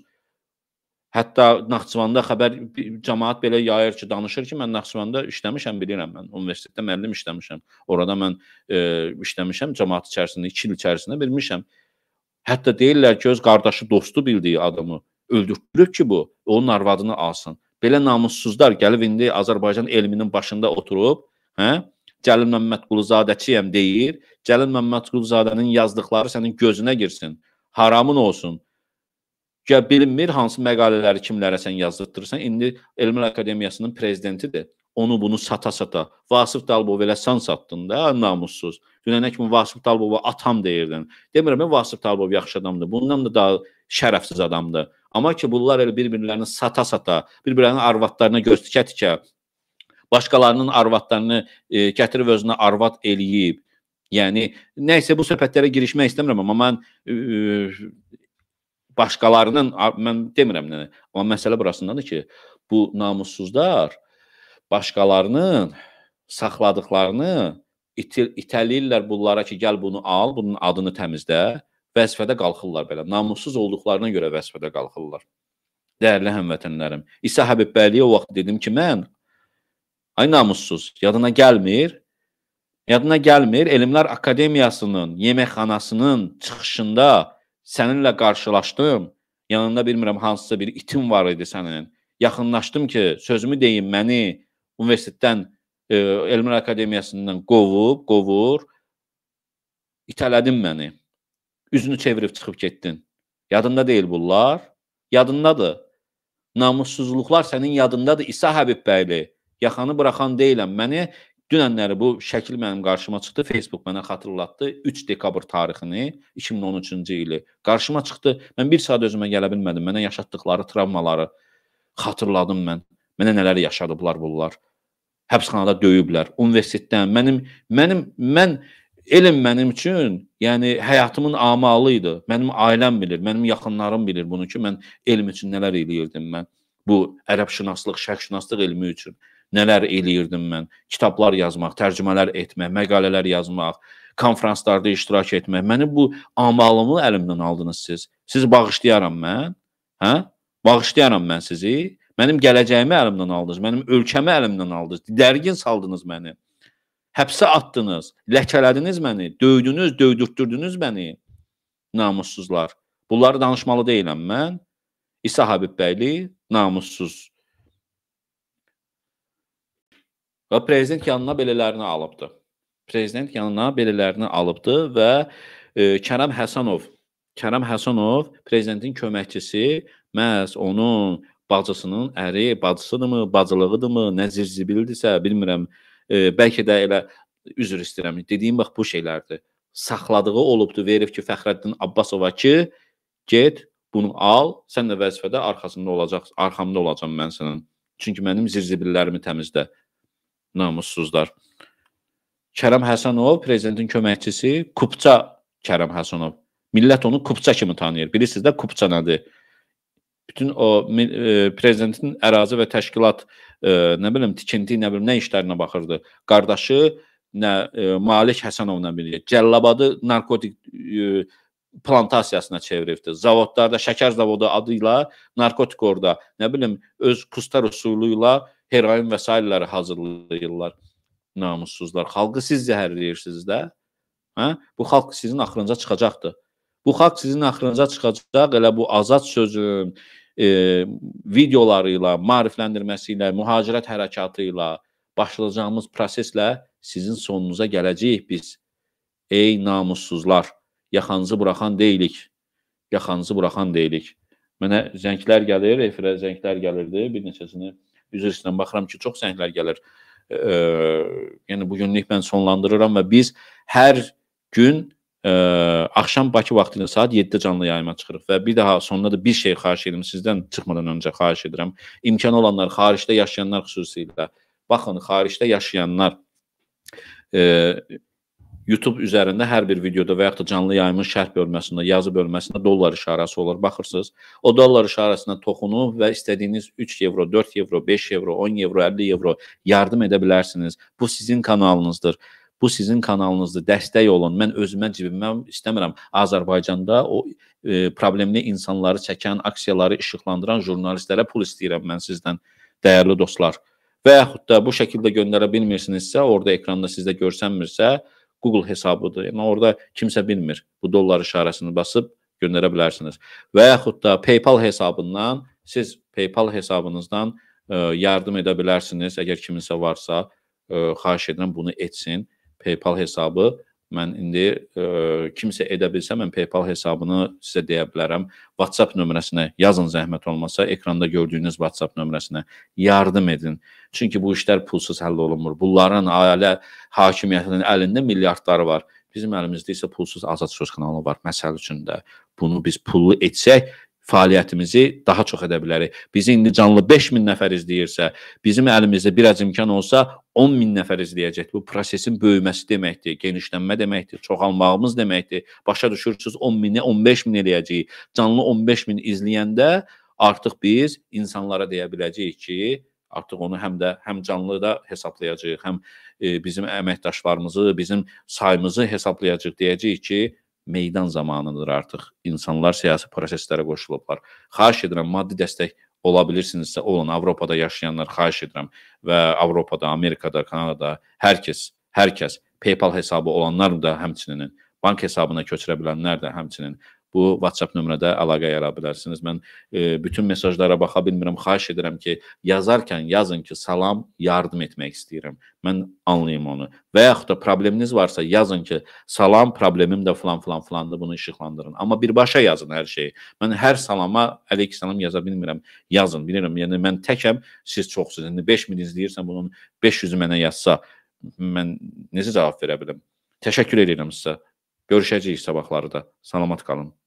Hətta Naxçıvanda xəbər cəmaət belə yayır ki, danışır ki, mən Naxçıvanda işləmişəm, bilirəm mən. Universitetdə müəllim işləmişəm. Orada mən e, işləmişəm, cəmaət içərisində 2 il içərisində bilmişəm. Hətta deyirlər ki, öz qardaşı, dostu bildiyi adamı öldürüb ki, bu onun arvadını alsın. Belə namussuzlar gəlib indi Azərbaycan elminin başında oturub, hə? Cəlil Məmmədquluzadəçiyəm deyir. Cəlil Məmmədquluzadənin yazdıqları sənin gözünə girsin. Haramın olsun. Gəl bilinmir hansı məqalələri kimlərəsən yazdırtdırırsan. İndi Elmlər Akademiyasının prezidentidir. Onu bunu sata-sata. Vasif Dalbov elə sən satdın da, namussuz. Dünənə kimi Vasif Dalbova atam deyirdin. Demirəm, Vasif Dalbov yaxşı adamdır. Bundan da daha şərəfsiz adamdır. Amma ki, bunlar elə bir-birlərini sata-sata, bir-birlərinin arvadlarına göz tikə-tikə, başqalarının arvadlarını e, gətirib özünə arvad eləyib. Yəni nə isə bu söhbətlərə girişmək istəmirəm, amma mən e, başqalarının mən demirəm nə, amma məsələ burasındadır ki, bu namussuzlar başqalarının saxladıqlarını itir, itəliyirlər bunlara ki, gəl bunu al, bunun adını təmizlə, vəzifədə qalxırlar belə. Namussuz olduqlarına görə vəzifədə qalxırlar. Dəyərli həmvətənlərim, İsa Həbibbəyliyə o vaxt dedim ki, mən ay namussuz, yadına gəlmir. Yadına gəlmir, Elmlər Akademiyasının yeməkxanasının çıxışında səninlə qarşılaşdım, yanında bilmirəm hansısa bir itim var idi sənin. Yaxınlaşdım ki, sözümü deyim, məni universitetdən e, Elmlər Akademiyasından qovub, qovur. İtələdin məni. Üzünü çevirib çıxıb getdin. Yadında deyil bunlar. Yadındadır. Namussuzluqlar sənin yadındadır İsa Həbibbəyli. Yaxanı buraxan deyiləm. Məni Dünənləri bu şəkil mənim qarşıma çıxdı. Facebook mənə xatırlatdı 3 dekabr tarixini, 2013-cü ili. Qarşıma çıxdı. Mən 1 saat özümə gələ bilmədim. Mənə yaşatdıqları travmaları xatırladım mən. Mənə nələr yaşadıblar bunlar. Həbsxanada döyüblər, universitetdən. Mənim mənim mən elm mənim üçün, yəni həyatımın amalı idi. Mənim ailəm bilir, mənim yaxınlarım bilir bunu ki, mən elm üçün nələr eləyirdim mən. Bu ərəbşünaslıq, şərqşünaslıq elmi üçün. Nələr eləyirdim mən? Kitablar yazmaq, tərcümələr etmək, məqalələr yazmaq, konfranslarda iştirak etmək. Məni bu amalımı əlimdən aldınız siz. Siz bağışlayaram mən. Hə? Bağışlayaram mən sizi. Mənim gələcəyimi əlimdən aldınız, mənim ölkəmi əlimdən aldınız. Dərgin saldınız məni. Həbsə atdınız, ləkələdiniz məni, döydünüz, döydürtdürdünüz məni. Namussuzlar. Bunları danışmalı deyiləm mən. İsa Habib bəyli namussuz Və prezident yanına belələrini alıbdı. Prezident yanına belələrini alıbdı və e, Kərəm Həsənov, Kərəm Həsənov prezidentin köməkçisi məhz onun bacısının əri, bacısıdırmı, bacılığıdırmı, nə zirzibildirsə, bilmirəm. E, bəlkə də elə üzr istəyirəm. Dediyim bax bu şeylərdir. Saxladığı olubdu, verib ki, Fəxrəddin Abbasova ki, get, bunu al, sən də vəzifədə arxasında olacaqsan, arxamda olacam mən sənin. Çünki mənim zirzibillərimi təmizlə namussuzlar. Kərəm Həsənov, prezidentin köməkçisi, Kupça Kərəm Həsənov. Millət onu Kupça kimi tanıyır. Bilirsiniz də Kupça nədir? Bütün o e, prezidentin ərazi və təşkilat, e, nə bilim, tikinti, nə bilim, nə işlərinə baxırdı. Qardaşı nə e, Malik Həsənovla birlikdə Cəllabadı narkotik e, plantasiyasına çeviribdi. Zavodlarda şəkər zavodu adı ilə narkotik orada, nə bilim, öz kustar usulu ilə heroin və sairələri hazırlayırlar namussuzlar. Xalqı siz zəhərləyirsiniz də. Hə? Bu xalq sizin axırınca çıxacaqdır. Bu xalq sizin axırınca çıxacaq elə bu azad sözün e, videoları ilə, maarifləndirməsi ilə, mühacirət hərəkatı ilə başlayacağımız proseslə sizin sonunuza gələcəyik biz. Ey namussuzlar, yaxanızı buraxan deyilik. Yaxanızı buraxan deyilik. Mənə zənglər gəlir, efirə zənglər gəlirdi, bir neçəsini üzr istəyirəm, baxıram ki, çox səhvlər gəlir. E, yəni bugünlük mən sonlandırıram və biz hər gün ə, axşam Bakı vaxtı ilə saat 7-də canlı yayıma çıxırıq və bir daha sonda da bir şey xahiş edirəm sizdən çıxmadan öncə xahiş edirəm. İmkan olanlar, xaricdə yaşayanlar xüsusilə baxın, xaricdə yaşayanlar ə, YouTube üzərində hər bir videoda və yaxud da canlı yayımın şərh bölməsində, yazı bölməsində dollar işarəsi olur. Baxırsınız, o dollar işarəsinə toxunub və istədiyiniz 3 evro, 4 evro, 5 evro, 10 evro, 50 evro yardım edə bilərsiniz. Bu sizin kanalınızdır. Bu sizin kanalınızdır. Dəstək olun. Mən özümə cibimə istəmirəm. Azərbaycanda o e, problemli insanları çəkən, aksiyaları işıqlandıran jurnalistlərə pul istəyirəm mən sizdən, dəyərli dostlar. Və yaxud da bu şəkildə göndərə bilmirsinizsə, orada ekranda sizdə görsənmirsə, Google hesabıdır. Yəni orada kimsə bilmir. Bu dollar işarəsini basıb göndərə bilərsiniz. Və yaxud da PayPal hesabından siz PayPal hesabınızdan ə, e, yardım edə bilərsiniz. Əgər kiminsə varsa, ə, e, xahiş edirəm bunu etsin. PayPal hesabı Mən indi ə, e, kimsə edə bilsə mən PayPal hesabını sizə deyə bilərəm. WhatsApp nömrəsinə yazın zəhmət olmasa, ekranda gördüyünüz WhatsApp nömrəsinə yardım edin. Çünki bu işlər pulsuz həll olunmur. Bunların ailə hakimiyyətinin əlində milyardları var. Bizim əlimizdə isə pulsuz Azad söz kanalı var. Məsəl üçün də bunu biz pullu etsək, fəaliyyətimizi daha çox edə bilərik. Bizi indi canlı 5000 nəfər izləyirsə, bizim əlimizdə bir az imkan olsa 10 min nəfər izləyəcək. Bu prosesin böyüməsi deməkdir, genişlənmə deməkdir, çoxalmağımız deməkdir. Başa düşürsüz 10 mini 15 min eləyəcəyik. Canlı 15 min izləyəndə artıq biz insanlara deyə biləcəyik ki, artıq onu həm də həm canlı da hesablayacağıq, həm e, bizim əməkdaşlarımızı, bizim sayımızı hesablayacağıq deyəcəyik ki, meydan zamanıdır artıq. İnsanlar siyasi proseslərə qoşulublar. Xahiş edirəm maddi dəstək ola bilirsinizsə, olun. Avropada yaşayanlar xahiş edirəm və Avropada, Amerikada, Kanadada hər kəs, hər kəs PayPal hesabı olanlar da həmçinin bank hesabına köçürə bilənlər də həmçinin bu WhatsApp nömrədə əlaqə yarada bilərsiniz. Mən e, bütün mesajlara baxa bilmirəm. Xahiş edirəm ki, yazarkən yazın ki, salam, yardım etmək istəyirəm. Mən anlayım onu. Və yaxud da probleminiz varsa yazın ki, salam, problemim də falan falan falandır, bunu işıqlandırın. Amma birbaşa yazın hər şeyi. Mən hər salama əleyhissalam yaza bilmirəm. Yazın, bilirəm. Yəni mən təkəm, siz çoxsunuz. İndi 5000 izləyirsən, bunun 500-ü mənə yazsa mən necə cavab verə bilərəm? Təşəkkür edirəm sizə. Görüşəcəyik sabahlarda. Salamat qalın.